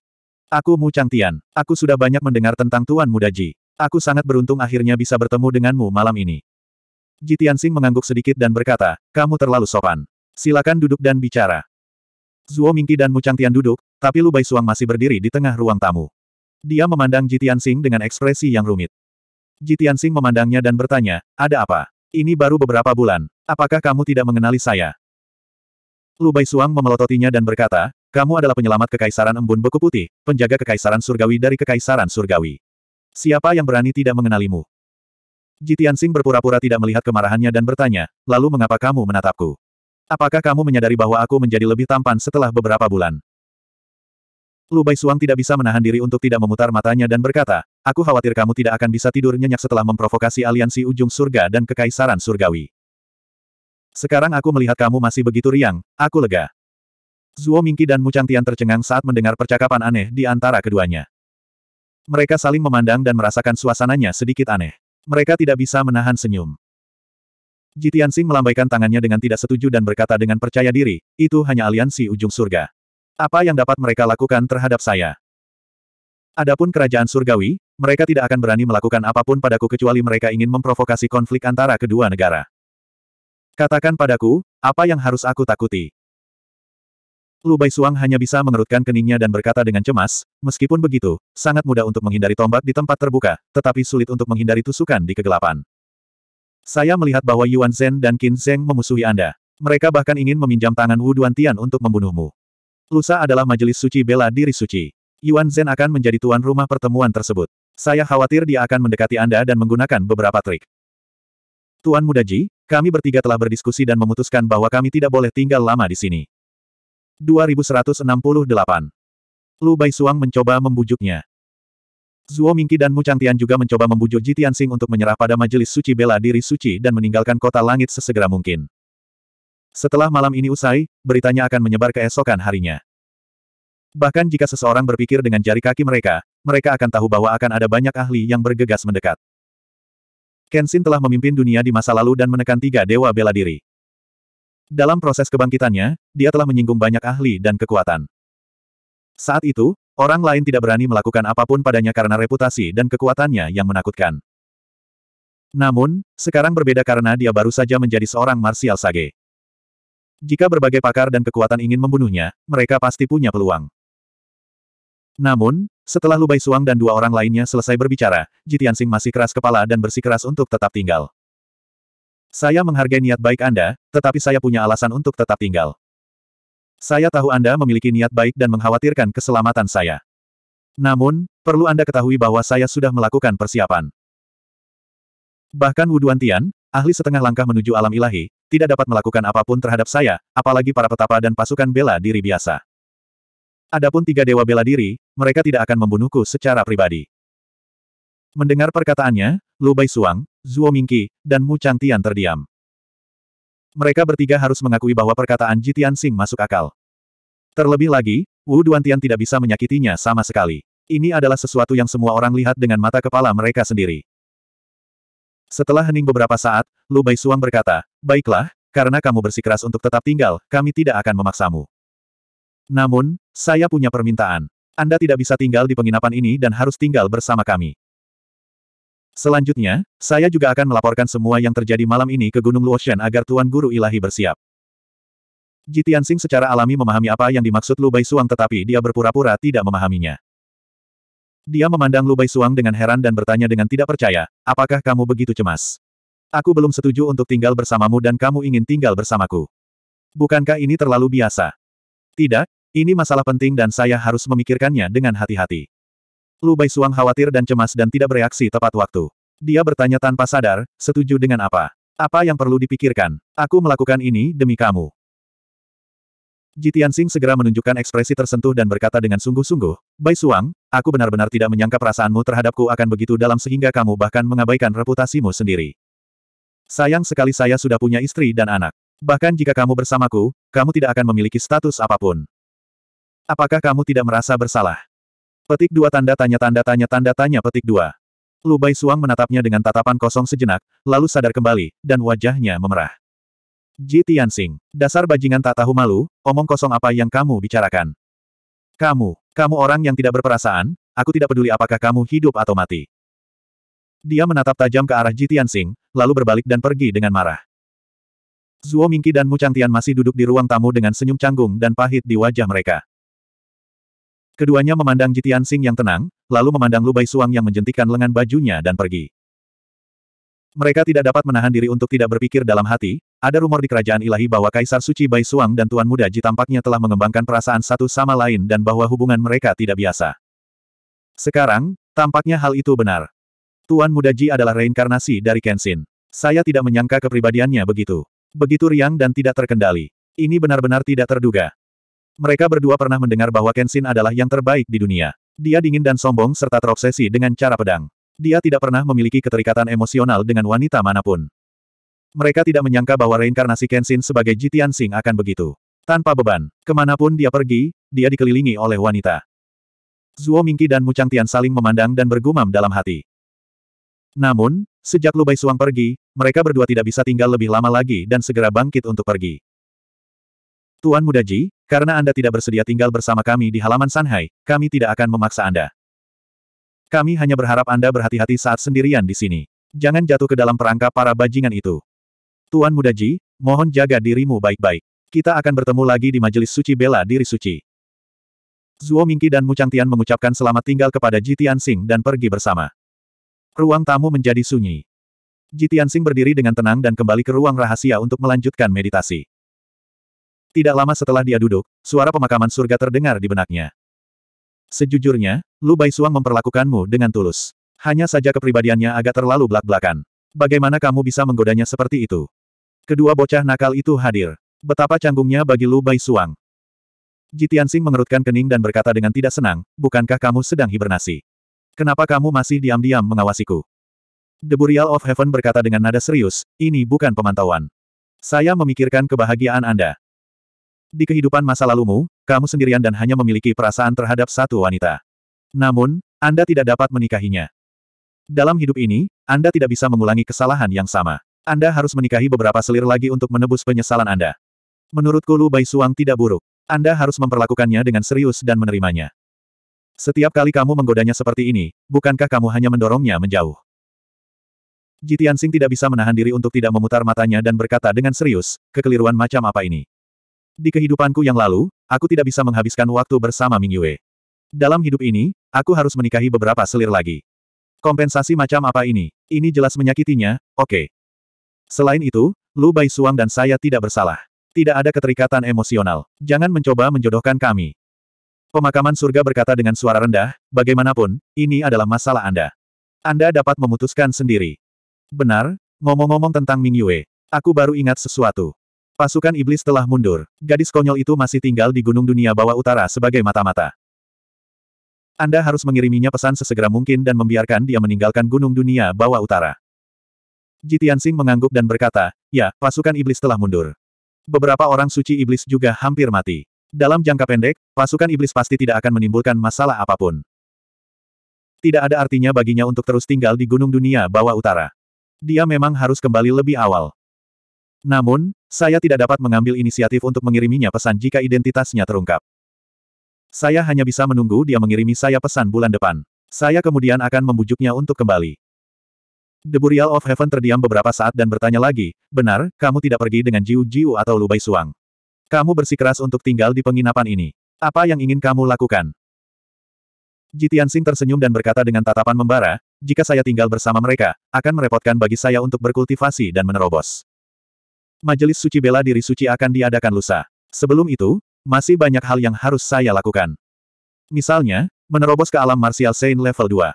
Aku Mu Changtian. Aku sudah banyak mendengar tentang Tuan Muda Ji. Aku sangat beruntung akhirnya bisa bertemu denganmu malam ini. Ji Tianxing mengangguk sedikit dan berkata, kamu terlalu sopan. Silakan duduk dan bicara. Zuo Mingqi dan Mu Changtian duduk, tapi Lu Bai Suang masih berdiri di tengah ruang tamu. Dia memandang Ji Tianxing dengan ekspresi yang rumit. Ji Tianxing memandangnya dan bertanya, ada apa? Ini baru beberapa bulan. Apakah kamu tidak mengenali saya? Lubai Suang memelototinya dan berkata, kamu adalah penyelamat Kekaisaran Embun Beku Putih, penjaga Kekaisaran Surgawi dari Kekaisaran Surgawi. Siapa yang berani tidak mengenalimu? Jitian Sing berpura-pura tidak melihat kemarahannya dan bertanya, lalu mengapa kamu menatapku? Apakah kamu menyadari bahwa aku menjadi lebih tampan setelah beberapa bulan? Lubai Suang tidak bisa menahan diri untuk tidak memutar matanya dan berkata, aku khawatir kamu tidak akan bisa tidur nyenyak setelah memprovokasi aliansi ujung surga dan kekaisaran surgawi. Sekarang aku melihat kamu masih begitu riang, aku lega. Zuo Mingki dan Mu Changtian tercengang saat mendengar percakapan aneh di antara keduanya. Mereka saling memandang dan merasakan suasananya sedikit aneh. Mereka tidak bisa menahan senyum. Ji Tianxing melambaikan tangannya dengan tidak setuju dan berkata dengan percaya diri, itu hanya aliansi ujung surga. Apa yang dapat mereka lakukan terhadap saya? Adapun kerajaan surgawi, mereka tidak akan berani melakukan apapun padaku kecuali mereka ingin memprovokasi konflik antara kedua negara. Katakan padaku, apa yang harus aku takuti? Lu Suang hanya bisa mengerutkan keningnya dan berkata dengan cemas, meskipun begitu, sangat mudah untuk menghindari tombak di tempat terbuka, tetapi sulit untuk menghindari tusukan di kegelapan. Saya melihat bahwa Yuan Zhen dan Qin Zheng memusuhi Anda. Mereka bahkan ingin meminjam tangan Wu Duan Tian untuk membunuhmu. Lusa adalah majelis suci bela diri suci. Yuan Zhen akan menjadi tuan rumah pertemuan tersebut. Saya khawatir dia akan mendekati Anda dan menggunakan beberapa trik. Tuan muda Ji. Kami bertiga telah berdiskusi dan memutuskan bahwa kami tidak boleh tinggal lama di sini. 2168. Lu Bai Suang mencoba membujuknya. Zuo Mingqi dan Mu Changtian juga mencoba membujuk Ji Tianxing untuk menyerah pada majelis suci bela diri suci dan meninggalkan kota langit sesegera mungkin. Setelah malam ini usai, beritanya akan menyebar keesokan harinya. Bahkan jika seseorang berpikir dengan jari kaki mereka, mereka akan tahu bahwa akan ada banyak ahli yang bergegas mendekat. Kenshin telah memimpin dunia di masa lalu dan menekan tiga dewa bela diri. Dalam proses kebangkitannya, dia telah menyinggung banyak ahli dan kekuatan. Saat itu, orang lain tidak berani melakukan apapun padanya karena reputasi dan kekuatannya yang menakutkan. Namun, sekarang berbeda karena dia baru saja menjadi seorang Martial Sage. Jika berbagai pakar dan kekuatan ingin membunuhnya, mereka pasti punya peluang. Namun, setelah Lubai Suang dan dua orang lainnya selesai berbicara, Jitiansing masih keras kepala dan bersikeras untuk tetap tinggal. Saya menghargai niat baik Anda, tetapi saya punya alasan untuk tetap tinggal. Saya tahu Anda memiliki niat baik dan mengkhawatirkan keselamatan saya. Namun, perlu Anda ketahui bahwa saya sudah melakukan persiapan. Bahkan Wuduan Tian, ahli setengah langkah menuju alam ilahi, tidak dapat melakukan apapun terhadap saya, apalagi para petapa dan pasukan bela diri biasa. Adapun tiga dewa bela diri, mereka tidak akan membunuhku secara pribadi. Mendengar perkataannya, Lu Bai Suang, Zuo Mingqi, dan Mu Chang Tian terdiam. Mereka bertiga harus mengakui bahwa perkataan Jitian Sing masuk akal. Terlebih lagi, Wu Duantian tidak bisa menyakitinya sama sekali. Ini adalah sesuatu yang semua orang lihat dengan mata kepala mereka sendiri. Setelah hening beberapa saat, Lu Bai Suang berkata, Baiklah, karena kamu bersikeras untuk tetap tinggal, kami tidak akan memaksamu. Namun, saya punya permintaan. Anda tidak bisa tinggal di penginapan ini dan harus tinggal bersama kami. Selanjutnya, saya juga akan melaporkan semua yang terjadi malam ini ke Gunung Luoshan agar Tuan Guru Ilahi bersiap. Ji secara alami memahami apa yang dimaksud Lu Bai Suang tetapi dia berpura-pura tidak memahaminya. Dia memandang Lu Bai Suang dengan heran dan bertanya dengan tidak percaya, apakah kamu begitu cemas? Aku belum setuju untuk tinggal bersamamu dan kamu ingin tinggal bersamaku. Bukankah ini terlalu biasa? Tidak, ini masalah penting dan saya harus memikirkannya dengan hati-hati. Lu Bai Suang khawatir dan cemas dan tidak bereaksi tepat waktu. Dia bertanya tanpa sadar, setuju dengan apa? Apa yang perlu dipikirkan? Aku melakukan ini demi kamu. Jitian Singh segera menunjukkan ekspresi tersentuh dan berkata dengan sungguh-sungguh, Bai Suang, aku benar-benar tidak menyangka perasaanmu terhadapku akan begitu dalam sehingga kamu bahkan mengabaikan reputasimu sendiri. Sayang sekali saya sudah punya istri dan anak. Bahkan jika kamu bersamaku, kamu tidak akan memiliki status apapun. Apakah kamu tidak merasa bersalah? Petik dua tanda tanya tanda tanya tanda tanya petik dua. Lu Bai Suang menatapnya dengan tatapan kosong sejenak, lalu sadar kembali, dan wajahnya memerah. Ji Tianxing, dasar bajingan tak tahu malu, omong kosong apa yang kamu bicarakan. Kamu, kamu orang yang tidak berperasaan, aku tidak peduli apakah kamu hidup atau mati. Dia menatap tajam ke arah Ji Tianxing, lalu berbalik dan pergi dengan marah. Zuo Mingqi dan Mu Changtian masih duduk di ruang tamu dengan senyum canggung dan pahit di wajah mereka. Keduanya memandang Jitian Sing yang tenang, lalu memandang Lubai Suang yang menjentikan lengan bajunya dan pergi. Mereka tidak dapat menahan diri untuk tidak berpikir dalam hati, ada rumor di kerajaan ilahi bahwa Kaisar Suci Bai Suang dan Tuan Muda Ji tampaknya telah mengembangkan perasaan satu sama lain dan bahwa hubungan mereka tidak biasa. Sekarang, tampaknya hal itu benar. Tuan Muda Ji adalah reinkarnasi dari Kenshin. Saya tidak menyangka kepribadiannya begitu. Begitu riang dan tidak terkendali. Ini benar-benar tidak terduga. Mereka berdua pernah mendengar bahwa Kenshin adalah yang terbaik di dunia. Dia dingin dan sombong serta terobsesi dengan cara pedang. Dia tidak pernah memiliki keterikatan emosional dengan wanita manapun. Mereka tidak menyangka bahwa reinkarnasi Kenshin sebagai Jitian Sing akan begitu. Tanpa beban, kemanapun dia pergi, dia dikelilingi oleh wanita. Zuo Mingqi dan Mu Changtian saling memandang dan bergumam dalam hati. Namun, sejak Lu Suang pergi, mereka berdua tidak bisa tinggal lebih lama lagi dan segera bangkit untuk pergi. Tuan Muda Ji, karena Anda tidak bersedia tinggal bersama kami di halaman Shanghai, kami tidak akan memaksa Anda. Kami hanya berharap Anda berhati-hati saat sendirian di sini. Jangan jatuh ke dalam perangkap para bajingan itu. Tuan Muda Ji, mohon jaga dirimu baik-baik. Kita akan bertemu lagi di Majelis Suci Bela Diri Suci. Zuo Mingqi dan Mu Changtian mengucapkan selamat tinggal kepada Ji Tianxing dan pergi bersama. Ruang tamu menjadi sunyi. Ji Tianxing berdiri dengan tenang dan kembali ke ruang rahasia untuk melanjutkan meditasi. Tidak lama setelah dia duduk, suara pemakaman surga terdengar di benaknya. Sejujurnya, Lu Suang memperlakukanmu dengan tulus. Hanya saja kepribadiannya agak terlalu belak-belakan. Bagaimana kamu bisa menggodanya seperti itu? Kedua bocah nakal itu hadir. Betapa canggungnya bagi Lu Jitian Sing mengerutkan kening dan berkata dengan tidak senang, bukankah kamu sedang hibernasi? Kenapa kamu masih diam-diam mengawasiku? The Burial of Heaven berkata dengan nada serius, ini bukan pemantauan. Saya memikirkan kebahagiaan Anda. Di kehidupan masa lalumu, kamu sendirian dan hanya memiliki perasaan terhadap satu wanita. Namun, Anda tidak dapat menikahinya. Dalam hidup ini, Anda tidak bisa mengulangi kesalahan yang sama. Anda harus menikahi beberapa selir lagi untuk menebus penyesalan Anda. Menurutku Lu Bai Suang tidak buruk. Anda harus memperlakukannya dengan serius dan menerimanya. Setiap kali kamu menggodanya seperti ini, bukankah kamu hanya mendorongnya menjauh? Jitian Sing tidak bisa menahan diri untuk tidak memutar matanya dan berkata dengan serius, kekeliruan macam apa ini? Di kehidupanku yang lalu, aku tidak bisa menghabiskan waktu bersama Ming Yue. Dalam hidup ini, aku harus menikahi beberapa selir lagi. Kompensasi macam apa ini? Ini jelas menyakitinya, oke. Okay. Selain itu, Lu Bai Suang dan saya tidak bersalah. Tidak ada keterikatan emosional. Jangan mencoba menjodohkan kami. Pemakaman surga berkata dengan suara rendah, bagaimanapun, ini adalah masalah Anda. Anda dapat memutuskan sendiri. Benar, ngomong-ngomong tentang Ming Yue, aku baru ingat sesuatu. Pasukan iblis telah mundur. Gadis konyol itu masih tinggal di Gunung Dunia Bawah Utara sebagai mata-mata. Anda harus mengiriminya pesan sesegera mungkin dan membiarkan dia meninggalkan Gunung Dunia Bawah Utara. Jitian Sing mengangguk dan berkata, ya, pasukan iblis telah mundur. Beberapa orang suci iblis juga hampir mati. Dalam jangka pendek, pasukan iblis pasti tidak akan menimbulkan masalah apapun. Tidak ada artinya baginya untuk terus tinggal di Gunung Dunia Bawah Utara. Dia memang harus kembali lebih awal. Namun, saya tidak dapat mengambil inisiatif untuk mengiriminya pesan jika identitasnya terungkap. Saya hanya bisa menunggu dia mengirimi saya pesan bulan depan. Saya kemudian akan membujuknya untuk kembali. The Burial of Heaven terdiam beberapa saat dan bertanya lagi, benar, kamu tidak pergi dengan Jiu Jiu atau Lubai Suang. Kamu bersikeras untuk tinggal di penginapan ini. Apa yang ingin kamu lakukan? Jitian Sing tersenyum dan berkata dengan tatapan membara, jika saya tinggal bersama mereka, akan merepotkan bagi saya untuk berkultivasi dan menerobos majelis suci bela diri suci akan diadakan lusa. Sebelum itu, masih banyak hal yang harus saya lakukan. Misalnya, menerobos ke alam martial saint level 2.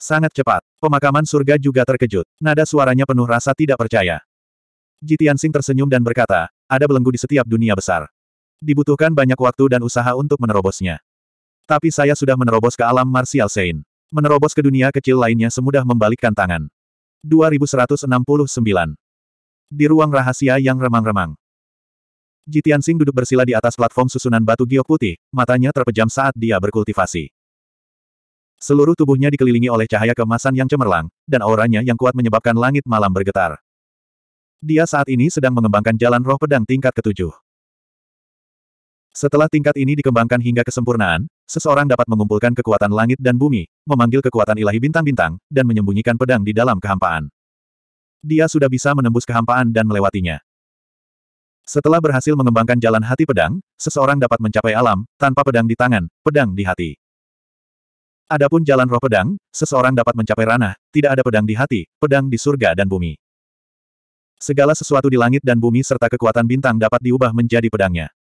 Sangat cepat. Pemakaman surga juga terkejut. Nada suaranya penuh rasa tidak percaya. Jitian Sing tersenyum dan berkata, ada belenggu di setiap dunia besar. Dibutuhkan banyak waktu dan usaha untuk menerobosnya. Tapi saya sudah menerobos ke alam martial saint. Menerobos ke dunia kecil lainnya semudah membalikkan tangan. 2169 di ruang rahasia yang remang-remang. Jitian Sing duduk bersila di atas platform susunan batu giok putih, matanya terpejam saat dia berkultivasi. Seluruh tubuhnya dikelilingi oleh cahaya kemasan yang cemerlang, dan auranya yang kuat menyebabkan langit malam bergetar. Dia saat ini sedang mengembangkan jalan roh pedang tingkat ketujuh. Setelah tingkat ini dikembangkan hingga kesempurnaan, seseorang dapat mengumpulkan kekuatan langit dan bumi, memanggil kekuatan ilahi bintang-bintang, dan menyembunyikan pedang di dalam kehampaan. Dia sudah bisa menembus kehampaan dan melewatinya. Setelah berhasil mengembangkan jalan hati pedang, seseorang dapat mencapai alam, tanpa pedang di tangan, pedang di hati. Adapun jalan roh pedang, seseorang dapat mencapai ranah, tidak ada pedang di hati, pedang di surga dan bumi. Segala sesuatu di langit dan bumi serta kekuatan bintang dapat diubah menjadi pedangnya.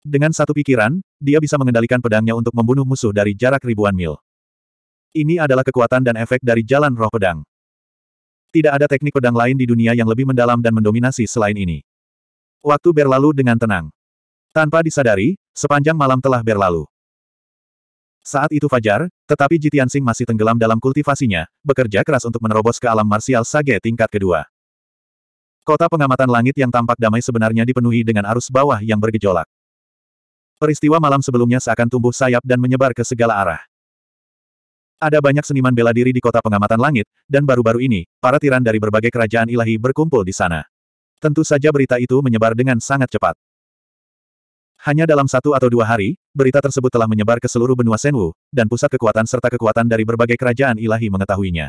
Dengan satu pikiran, dia bisa mengendalikan pedangnya untuk membunuh musuh dari jarak ribuan mil. Ini adalah kekuatan dan efek dari jalan roh pedang. Tidak ada teknik pedang lain di dunia yang lebih mendalam dan mendominasi selain ini. Waktu berlalu dengan tenang. Tanpa disadari, sepanjang malam telah berlalu. Saat itu fajar, tetapi Jitian Sing masih tenggelam dalam kultivasinya, bekerja keras untuk menerobos ke alam marsial sage tingkat kedua. Kota pengamatan langit yang tampak damai sebenarnya dipenuhi dengan arus bawah yang bergejolak. Peristiwa malam sebelumnya seakan tumbuh sayap dan menyebar ke segala arah. Ada banyak seniman bela diri di kota pengamatan langit, dan baru-baru ini, para tiran dari berbagai kerajaan ilahi berkumpul di sana. Tentu saja berita itu menyebar dengan sangat cepat. Hanya dalam satu atau dua hari, berita tersebut telah menyebar ke seluruh benua Senwu, dan pusat kekuatan serta kekuatan dari berbagai kerajaan ilahi mengetahuinya.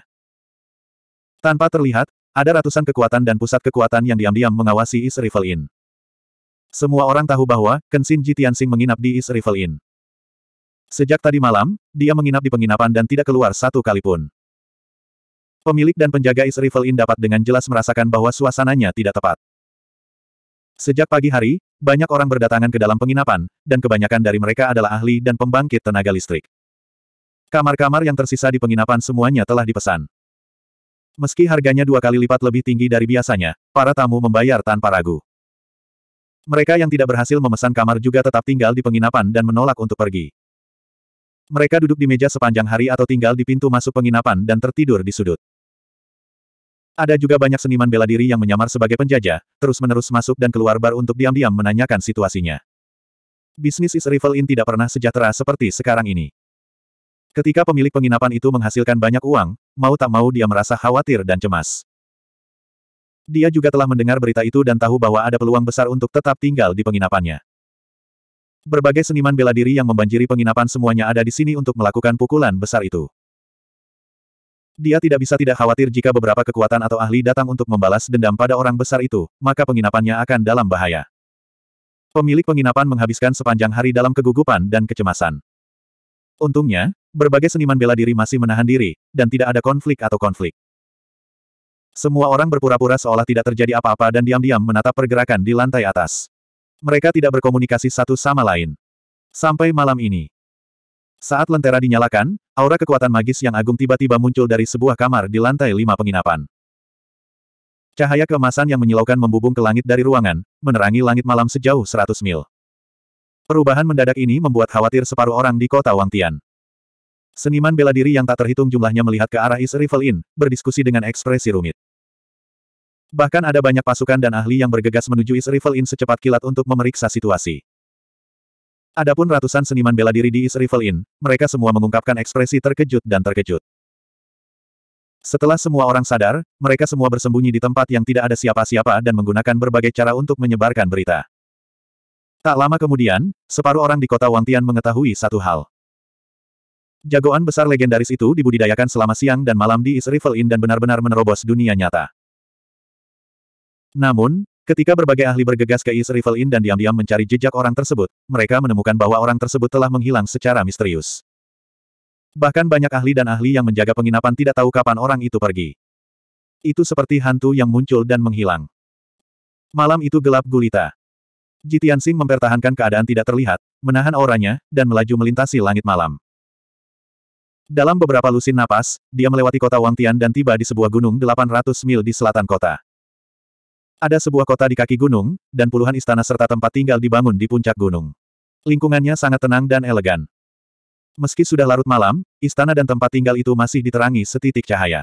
Tanpa terlihat, ada ratusan kekuatan dan pusat kekuatan yang diam-diam mengawasi East Rival Inn. Semua orang tahu bahwa, Kenshin Ji menginap di East Rival Inn. Sejak tadi malam, dia menginap di penginapan dan tidak keluar satu kali pun. Pemilik dan penjaga East Rival Inn dapat dengan jelas merasakan bahwa suasananya tidak tepat. Sejak pagi hari, banyak orang berdatangan ke dalam penginapan, dan kebanyakan dari mereka adalah ahli dan pembangkit tenaga listrik. Kamar-kamar yang tersisa di penginapan semuanya telah dipesan. Meski harganya dua kali lipat lebih tinggi dari biasanya, para tamu membayar tanpa ragu. Mereka yang tidak berhasil memesan kamar juga tetap tinggal di penginapan dan menolak untuk pergi. Mereka duduk di meja sepanjang hari atau tinggal di pintu masuk penginapan dan tertidur di sudut. Ada juga banyak seniman bela diri yang menyamar sebagai penjajah, terus-menerus masuk dan keluar bar untuk diam-diam menanyakan situasinya. Bisnis is rival in tidak pernah sejahtera seperti sekarang ini. Ketika pemilik penginapan itu menghasilkan banyak uang, mau tak mau dia merasa khawatir dan cemas. Dia juga telah mendengar berita itu dan tahu bahwa ada peluang besar untuk tetap tinggal di penginapannya. Berbagai seniman bela diri yang membanjiri penginapan semuanya ada di sini untuk melakukan pukulan besar itu. Dia tidak bisa tidak khawatir jika beberapa kekuatan atau ahli datang untuk membalas dendam pada orang besar itu, maka penginapannya akan dalam bahaya. Pemilik penginapan menghabiskan sepanjang hari dalam kegugupan dan kecemasan. Untungnya, berbagai seniman bela diri masih menahan diri, dan tidak ada konflik atau konflik. Semua orang berpura-pura seolah tidak terjadi apa-apa dan diam-diam menatap pergerakan di lantai atas. Mereka tidak berkomunikasi satu sama lain. Sampai malam ini. Saat lentera dinyalakan, aura kekuatan magis yang agung tiba-tiba muncul dari sebuah kamar di lantai lima penginapan. Cahaya keemasan yang menyilaukan membubung ke langit dari ruangan, menerangi langit malam sejauh 100 mil. Perubahan mendadak ini membuat khawatir separuh orang di kota Wangtian. Seniman bela diri yang tak terhitung jumlahnya melihat ke arah Is Rival Inn, berdiskusi dengan ekspresi rumit. Bahkan ada banyak pasukan dan ahli yang bergegas menuju East Rifle Inn secepat kilat untuk memeriksa situasi. Adapun ratusan seniman bela diri di East Rifle Inn, mereka semua mengungkapkan ekspresi terkejut dan terkejut. Setelah semua orang sadar, mereka semua bersembunyi di tempat yang tidak ada siapa-siapa dan menggunakan berbagai cara untuk menyebarkan berita. Tak lama kemudian, separuh orang di kota Wangtian mengetahui satu hal. Jagoan besar legendaris itu dibudidayakan selama siang dan malam di East Rifle Inn dan benar-benar menerobos dunia nyata. Namun, ketika berbagai ahli bergegas ke East Inn dan diam-diam mencari jejak orang tersebut, mereka menemukan bahwa orang tersebut telah menghilang secara misterius. Bahkan banyak ahli dan ahli yang menjaga penginapan tidak tahu kapan orang itu pergi. Itu seperti hantu yang muncul dan menghilang. Malam itu gelap gulita. Jitian Sing mempertahankan keadaan tidak terlihat, menahan auranya, dan melaju melintasi langit malam. Dalam beberapa lusin napas, dia melewati kota Wangtian dan tiba di sebuah gunung 800 mil di selatan kota. Ada sebuah kota di kaki gunung, dan puluhan istana serta tempat tinggal dibangun di puncak gunung. Lingkungannya sangat tenang dan elegan. Meski sudah larut malam, istana dan tempat tinggal itu masih diterangi setitik cahaya.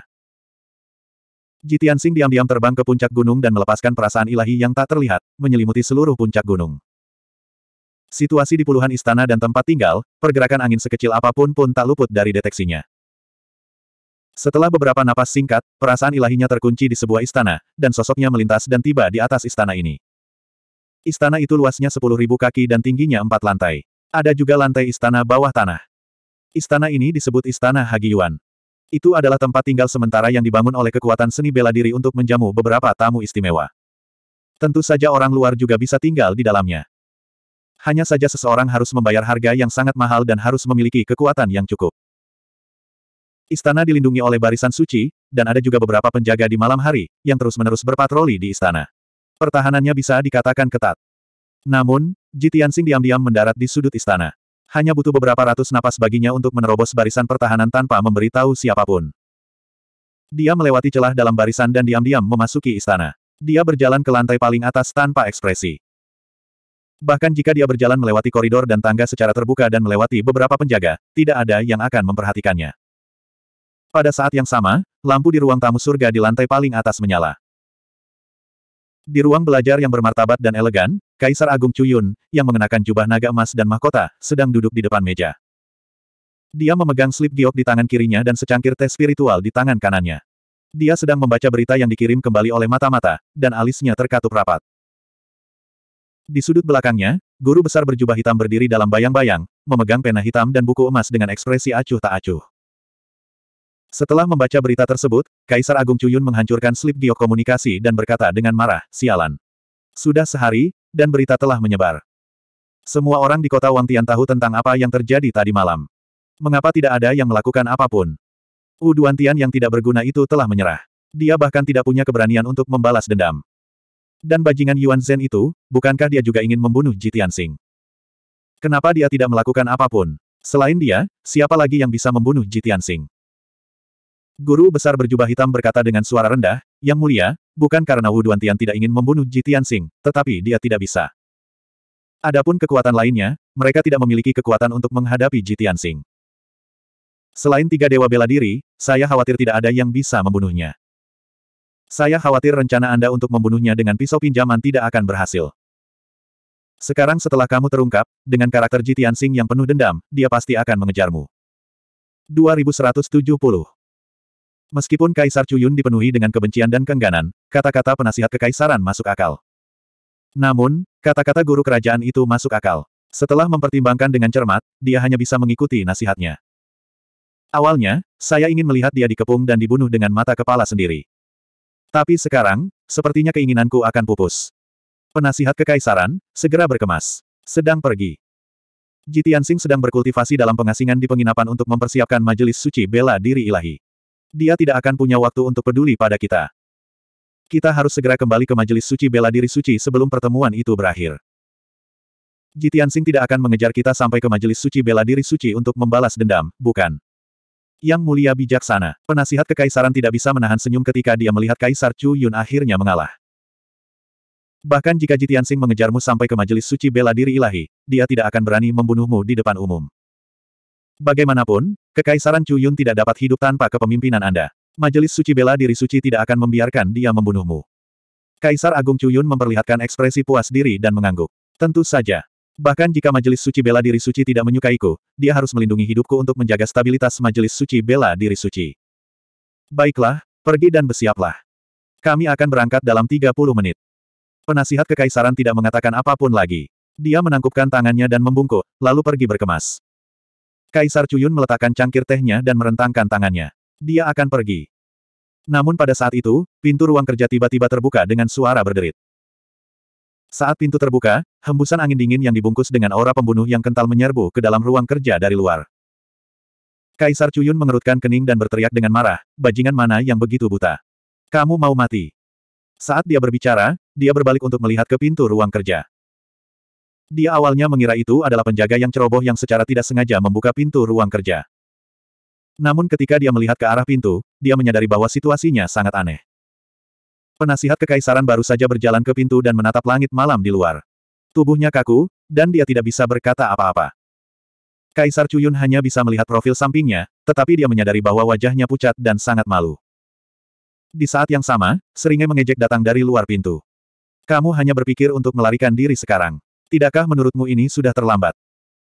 Jitian Sing diam-diam terbang ke puncak gunung dan melepaskan perasaan ilahi yang tak terlihat, menyelimuti seluruh puncak gunung. Situasi di puluhan istana dan tempat tinggal, pergerakan angin sekecil apapun pun tak luput dari deteksinya. Setelah beberapa napas singkat, perasaan ilahinya terkunci di sebuah istana, dan sosoknya melintas dan tiba di atas istana ini. Istana itu luasnya sepuluh ribu kaki dan tingginya empat lantai. Ada juga lantai istana bawah tanah. Istana ini disebut Istana Hagiyuan. Itu adalah tempat tinggal sementara yang dibangun oleh kekuatan seni bela diri untuk menjamu beberapa tamu istimewa. Tentu saja orang luar juga bisa tinggal di dalamnya. Hanya saja seseorang harus membayar harga yang sangat mahal dan harus memiliki kekuatan yang cukup. Istana dilindungi oleh barisan suci, dan ada juga beberapa penjaga di malam hari, yang terus-menerus berpatroli di istana. Pertahanannya bisa dikatakan ketat. Namun, Jitian Sing diam-diam mendarat di sudut istana. Hanya butuh beberapa ratus napas baginya untuk menerobos barisan pertahanan tanpa memberitahu siapapun. Dia melewati celah dalam barisan dan diam-diam memasuki istana. Dia berjalan ke lantai paling atas tanpa ekspresi. Bahkan jika dia berjalan melewati koridor dan tangga secara terbuka dan melewati beberapa penjaga, tidak ada yang akan memperhatikannya. Pada saat yang sama, lampu di ruang tamu surga di lantai paling atas menyala. Di ruang belajar yang bermartabat dan elegan, Kaisar Agung Cuyun, yang mengenakan jubah naga emas dan mahkota, sedang duduk di depan meja. Dia memegang slip giok di tangan kirinya dan secangkir teh spiritual di tangan kanannya. Dia sedang membaca berita yang dikirim kembali oleh mata-mata, dan alisnya terkatup rapat. Di sudut belakangnya, guru besar berjubah hitam berdiri dalam bayang-bayang, memegang pena hitam dan buku emas dengan ekspresi acuh tak acuh. Setelah membaca berita tersebut, Kaisar Agung Cuyun menghancurkan slip giok komunikasi dan berkata dengan marah, sialan. Sudah sehari, dan berita telah menyebar. Semua orang di kota Wang Tian tahu tentang apa yang terjadi tadi malam. Mengapa tidak ada yang melakukan apapun? U Tian yang tidak berguna itu telah menyerah. Dia bahkan tidak punya keberanian untuk membalas dendam. Dan bajingan Yuan Zhen itu, bukankah dia juga ingin membunuh Tian Sing? Kenapa dia tidak melakukan apapun? Selain dia, siapa lagi yang bisa membunuh Tian Sing? Guru besar berjubah hitam berkata dengan suara rendah, Yang mulia, bukan karena Wu Duantian tidak ingin membunuh Ji Tianxing, tetapi dia tidak bisa. Adapun kekuatan lainnya, mereka tidak memiliki kekuatan untuk menghadapi Ji Tianxing. Selain tiga dewa bela diri, saya khawatir tidak ada yang bisa membunuhnya. Saya khawatir rencana Anda untuk membunuhnya dengan pisau pinjaman tidak akan berhasil. Sekarang setelah kamu terungkap, dengan karakter Jitian Sing yang penuh dendam, dia pasti akan mengejarmu. 2170 Meskipun Kaisar Cuyun dipenuhi dengan kebencian dan kengganan, kata-kata penasihat kekaisaran masuk akal. Namun, kata-kata guru kerajaan itu masuk akal. Setelah mempertimbangkan dengan cermat, dia hanya bisa mengikuti nasihatnya. Awalnya, saya ingin melihat dia dikepung dan dibunuh dengan mata kepala sendiri. Tapi sekarang, sepertinya keinginanku akan pupus. Penasihat kekaisaran, segera berkemas. Sedang pergi. Jitian Singh sedang berkultivasi dalam pengasingan di penginapan untuk mempersiapkan majelis suci bela diri ilahi. Dia tidak akan punya waktu untuk peduli pada kita. Kita harus segera kembali ke majelis suci bela diri suci sebelum pertemuan itu berakhir. Jitiansing tidak akan mengejar kita sampai ke majelis suci bela diri suci untuk membalas dendam, bukan? Yang mulia bijaksana, penasihat kekaisaran tidak bisa menahan senyum ketika dia melihat Kaisar Chu Yun akhirnya mengalah. Bahkan jika Jitiansing mengejarmu sampai ke majelis suci bela diri ilahi, dia tidak akan berani membunuhmu di depan umum. Bagaimanapun, Kekaisaran Cuyun tidak dapat hidup tanpa kepemimpinan Anda. Majelis Suci Bela Diri Suci tidak akan membiarkan dia membunuhmu. Kaisar Agung Cuyun memperlihatkan ekspresi puas diri dan mengangguk. Tentu saja. Bahkan jika Majelis Suci Bela Diri Suci tidak menyukaiku, dia harus melindungi hidupku untuk menjaga stabilitas Majelis Suci Bela Diri Suci. Baiklah, pergi dan bersiaplah. Kami akan berangkat dalam 30 menit. Penasihat Kekaisaran tidak mengatakan apapun lagi. Dia menangkupkan tangannya dan membungkuk, lalu pergi berkemas. Kaisar Chuyun meletakkan cangkir tehnya dan merentangkan tangannya. Dia akan pergi. Namun pada saat itu, pintu ruang kerja tiba-tiba terbuka dengan suara berderit. Saat pintu terbuka, hembusan angin dingin yang dibungkus dengan aura pembunuh yang kental menyerbu ke dalam ruang kerja dari luar. Kaisar Chuyun mengerutkan kening dan berteriak dengan marah, bajingan mana yang begitu buta. Kamu mau mati. Saat dia berbicara, dia berbalik untuk melihat ke pintu ruang kerja. Dia awalnya mengira itu adalah penjaga yang ceroboh yang secara tidak sengaja membuka pintu ruang kerja. Namun ketika dia melihat ke arah pintu, dia menyadari bahwa situasinya sangat aneh. Penasihat kekaisaran baru saja berjalan ke pintu dan menatap langit malam di luar. Tubuhnya kaku, dan dia tidak bisa berkata apa-apa. Kaisar Cuyun hanya bisa melihat profil sampingnya, tetapi dia menyadari bahwa wajahnya pucat dan sangat malu. Di saat yang sama, seringai mengejek datang dari luar pintu. Kamu hanya berpikir untuk melarikan diri sekarang. Tidakkah menurutmu ini sudah terlambat?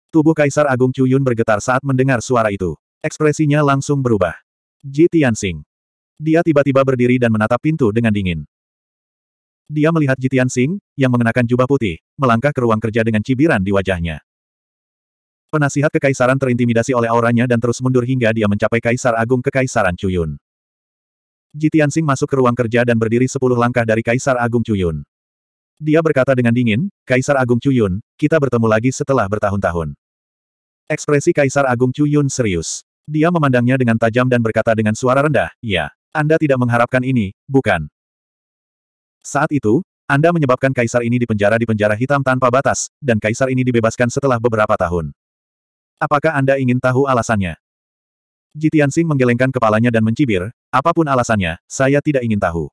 Tubuh Kaisar Agung Cuyun bergetar saat mendengar suara itu. Ekspresinya langsung berubah. Ji Tianxing. Dia tiba-tiba berdiri dan menatap pintu dengan dingin. Dia melihat Jitian Singh, yang mengenakan jubah putih, melangkah ke ruang kerja dengan cibiran di wajahnya. Penasihat kekaisaran terintimidasi oleh auranya dan terus mundur hingga dia mencapai Kaisar Agung ke Kaisaran Cuyun. Jitian Singh masuk ke ruang kerja dan berdiri sepuluh langkah dari Kaisar Agung Cuyun. Dia berkata dengan dingin, Kaisar Agung Cuyun, kita bertemu lagi setelah bertahun-tahun. Ekspresi Kaisar Agung Cuyun serius. Dia memandangnya dengan tajam dan berkata dengan suara rendah, ya, Anda tidak mengharapkan ini, bukan? Saat itu, Anda menyebabkan Kaisar ini dipenjara di penjara hitam tanpa batas, dan Kaisar ini dibebaskan setelah beberapa tahun. Apakah Anda ingin tahu alasannya? Jitian Singh menggelengkan kepalanya dan mencibir, apapun alasannya, saya tidak ingin tahu.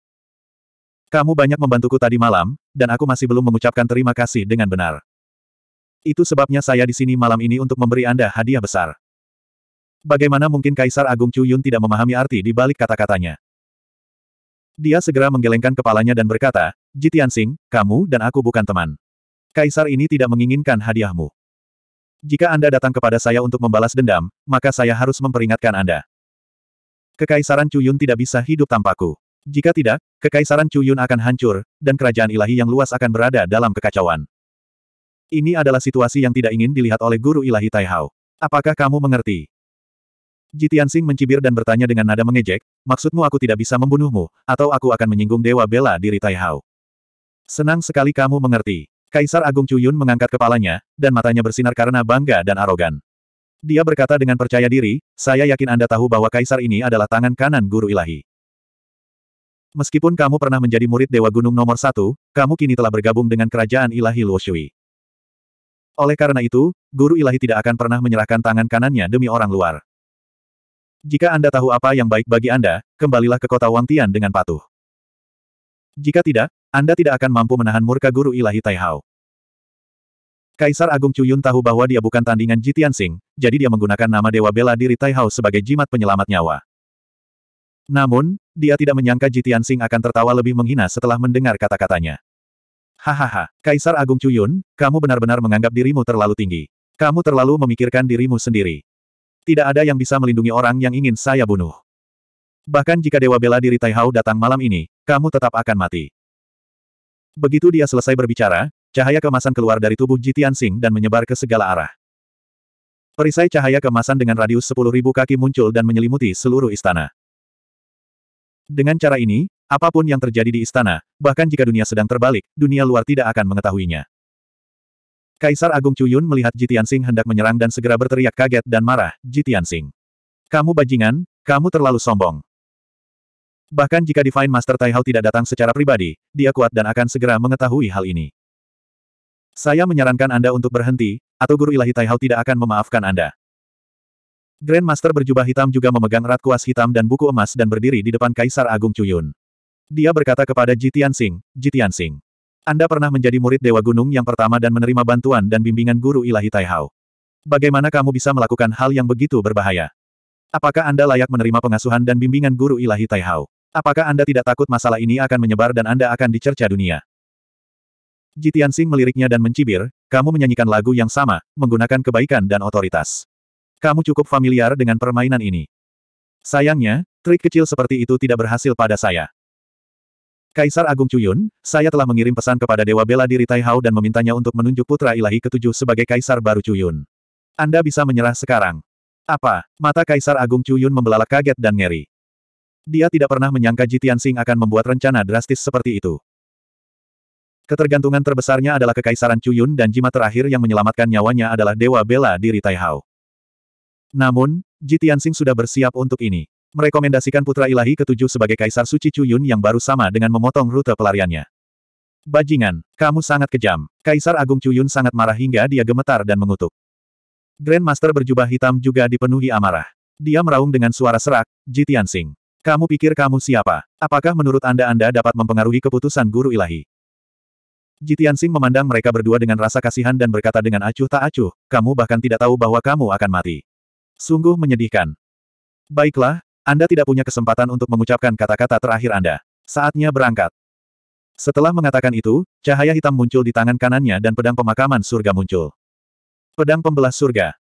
Kamu banyak membantuku tadi malam, dan aku masih belum mengucapkan terima kasih dengan benar. Itu sebabnya saya di sini malam ini untuk memberi Anda hadiah besar. Bagaimana mungkin Kaisar Agung Chu Yun tidak memahami arti di balik kata-katanya? Dia segera menggelengkan kepalanya dan berkata, Ji Tianxing, kamu dan aku bukan teman. Kaisar ini tidak menginginkan hadiahmu. Jika Anda datang kepada saya untuk membalas dendam, maka saya harus memperingatkan Anda. Kekaisaran Chu Yun tidak bisa hidup tanpaku. Jika tidak, Kekaisaran Cuyun akan hancur, dan kerajaan ilahi yang luas akan berada dalam kekacauan. Ini adalah situasi yang tidak ingin dilihat oleh guru ilahi Taihao. Apakah kamu mengerti? Jitian Sing mencibir dan bertanya dengan nada mengejek, maksudmu aku tidak bisa membunuhmu, atau aku akan menyinggung dewa bela diri Taihao. Senang sekali kamu mengerti. Kaisar Agung Cuyun mengangkat kepalanya, dan matanya bersinar karena bangga dan arogan. Dia berkata dengan percaya diri, saya yakin Anda tahu bahwa kaisar ini adalah tangan kanan guru ilahi. Meskipun kamu pernah menjadi murid Dewa Gunung nomor satu, kamu kini telah bergabung dengan kerajaan ilahi Luoshui. Oleh karena itu, guru ilahi tidak akan pernah menyerahkan tangan kanannya demi orang luar. Jika Anda tahu apa yang baik bagi Anda, kembalilah ke kota Wangtian dengan patuh. Jika tidak, Anda tidak akan mampu menahan murka guru ilahi Taihao. Kaisar Agung Cuyun tahu bahwa dia bukan tandingan Jitian Sing, jadi dia menggunakan nama Dewa Bela Diri Taihao sebagai jimat penyelamat nyawa. Namun, dia tidak menyangka Jitian Sing akan tertawa lebih menghina setelah mendengar kata-katanya. Hahaha, Kaisar Agung Cuyun, kamu benar-benar menganggap dirimu terlalu tinggi. Kamu terlalu memikirkan dirimu sendiri. Tidak ada yang bisa melindungi orang yang ingin saya bunuh. Bahkan jika Dewa Bela Diri Taihao datang malam ini, kamu tetap akan mati. Begitu dia selesai berbicara, cahaya kemasan keluar dari tubuh Jitian Sing dan menyebar ke segala arah. Perisai cahaya kemasan dengan radius 10.000 kaki muncul dan menyelimuti seluruh istana. Dengan cara ini, apapun yang terjadi di istana, bahkan jika dunia sedang terbalik, dunia luar tidak akan mengetahuinya. Kaisar Agung Cuyun melihat Jitian Sing hendak menyerang dan segera berteriak kaget dan marah, Jitian Sing. Kamu bajingan, kamu terlalu sombong. Bahkan jika Divine Master Tai Hao tidak datang secara pribadi, dia kuat dan akan segera mengetahui hal ini. Saya menyarankan Anda untuk berhenti, atau Guru Ilahi Tai Hao tidak akan memaafkan Anda. Grandmaster berjubah hitam juga memegang rat kuas hitam dan buku emas dan berdiri di depan Kaisar Agung Cuyun. Dia berkata kepada Ji Tianxing, Ji Tianxing. Anda pernah menjadi murid Dewa Gunung yang pertama dan menerima bantuan dan bimbingan Guru Ilahi Taihao. Bagaimana kamu bisa melakukan hal yang begitu berbahaya? Apakah Anda layak menerima pengasuhan dan bimbingan Guru Ilahi Taihao? Apakah Anda tidak takut masalah ini akan menyebar dan Anda akan dicerca dunia? Jitian Sing meliriknya dan mencibir, kamu menyanyikan lagu yang sama, menggunakan kebaikan dan otoritas. Kamu cukup familiar dengan permainan ini. Sayangnya, trik kecil seperti itu tidak berhasil pada saya. Kaisar Agung Cuyun, saya telah mengirim pesan kepada Dewa Bela Diri Taihao dan memintanya untuk menunjuk putra ilahi ketujuh sebagai Kaisar baru Cuyun. Anda bisa menyerah sekarang. Apa? Mata Kaisar Agung Cuyun membelalak kaget dan ngeri. Dia tidak pernah menyangka Jitian Sing akan membuat rencana drastis seperti itu. Ketergantungan terbesarnya adalah kekaisaran Cuyun dan jimat terakhir yang menyelamatkan nyawanya adalah Dewa Bela Diri Taihao. Namun, Ji Tianxing sudah bersiap untuk ini. Merekomendasikan putra ilahi ketujuh sebagai kaisar suci Cuyun yang baru sama dengan memotong rute pelariannya. Bajingan, kamu sangat kejam. Kaisar Agung Cuyun sangat marah hingga dia gemetar dan mengutuk. Grandmaster berjubah hitam juga dipenuhi amarah. Dia meraung dengan suara serak, Ji Tianxing. Kamu pikir kamu siapa? Apakah menurut Anda Anda dapat mempengaruhi keputusan guru ilahi? Jitian Sing memandang mereka berdua dengan rasa kasihan dan berkata dengan acuh tak acuh, kamu bahkan tidak tahu bahwa kamu akan mati. Sungguh menyedihkan. Baiklah, Anda tidak punya kesempatan untuk mengucapkan kata-kata terakhir Anda. Saatnya berangkat. Setelah mengatakan itu, cahaya hitam muncul di tangan kanannya dan pedang pemakaman surga muncul. Pedang pembelah surga.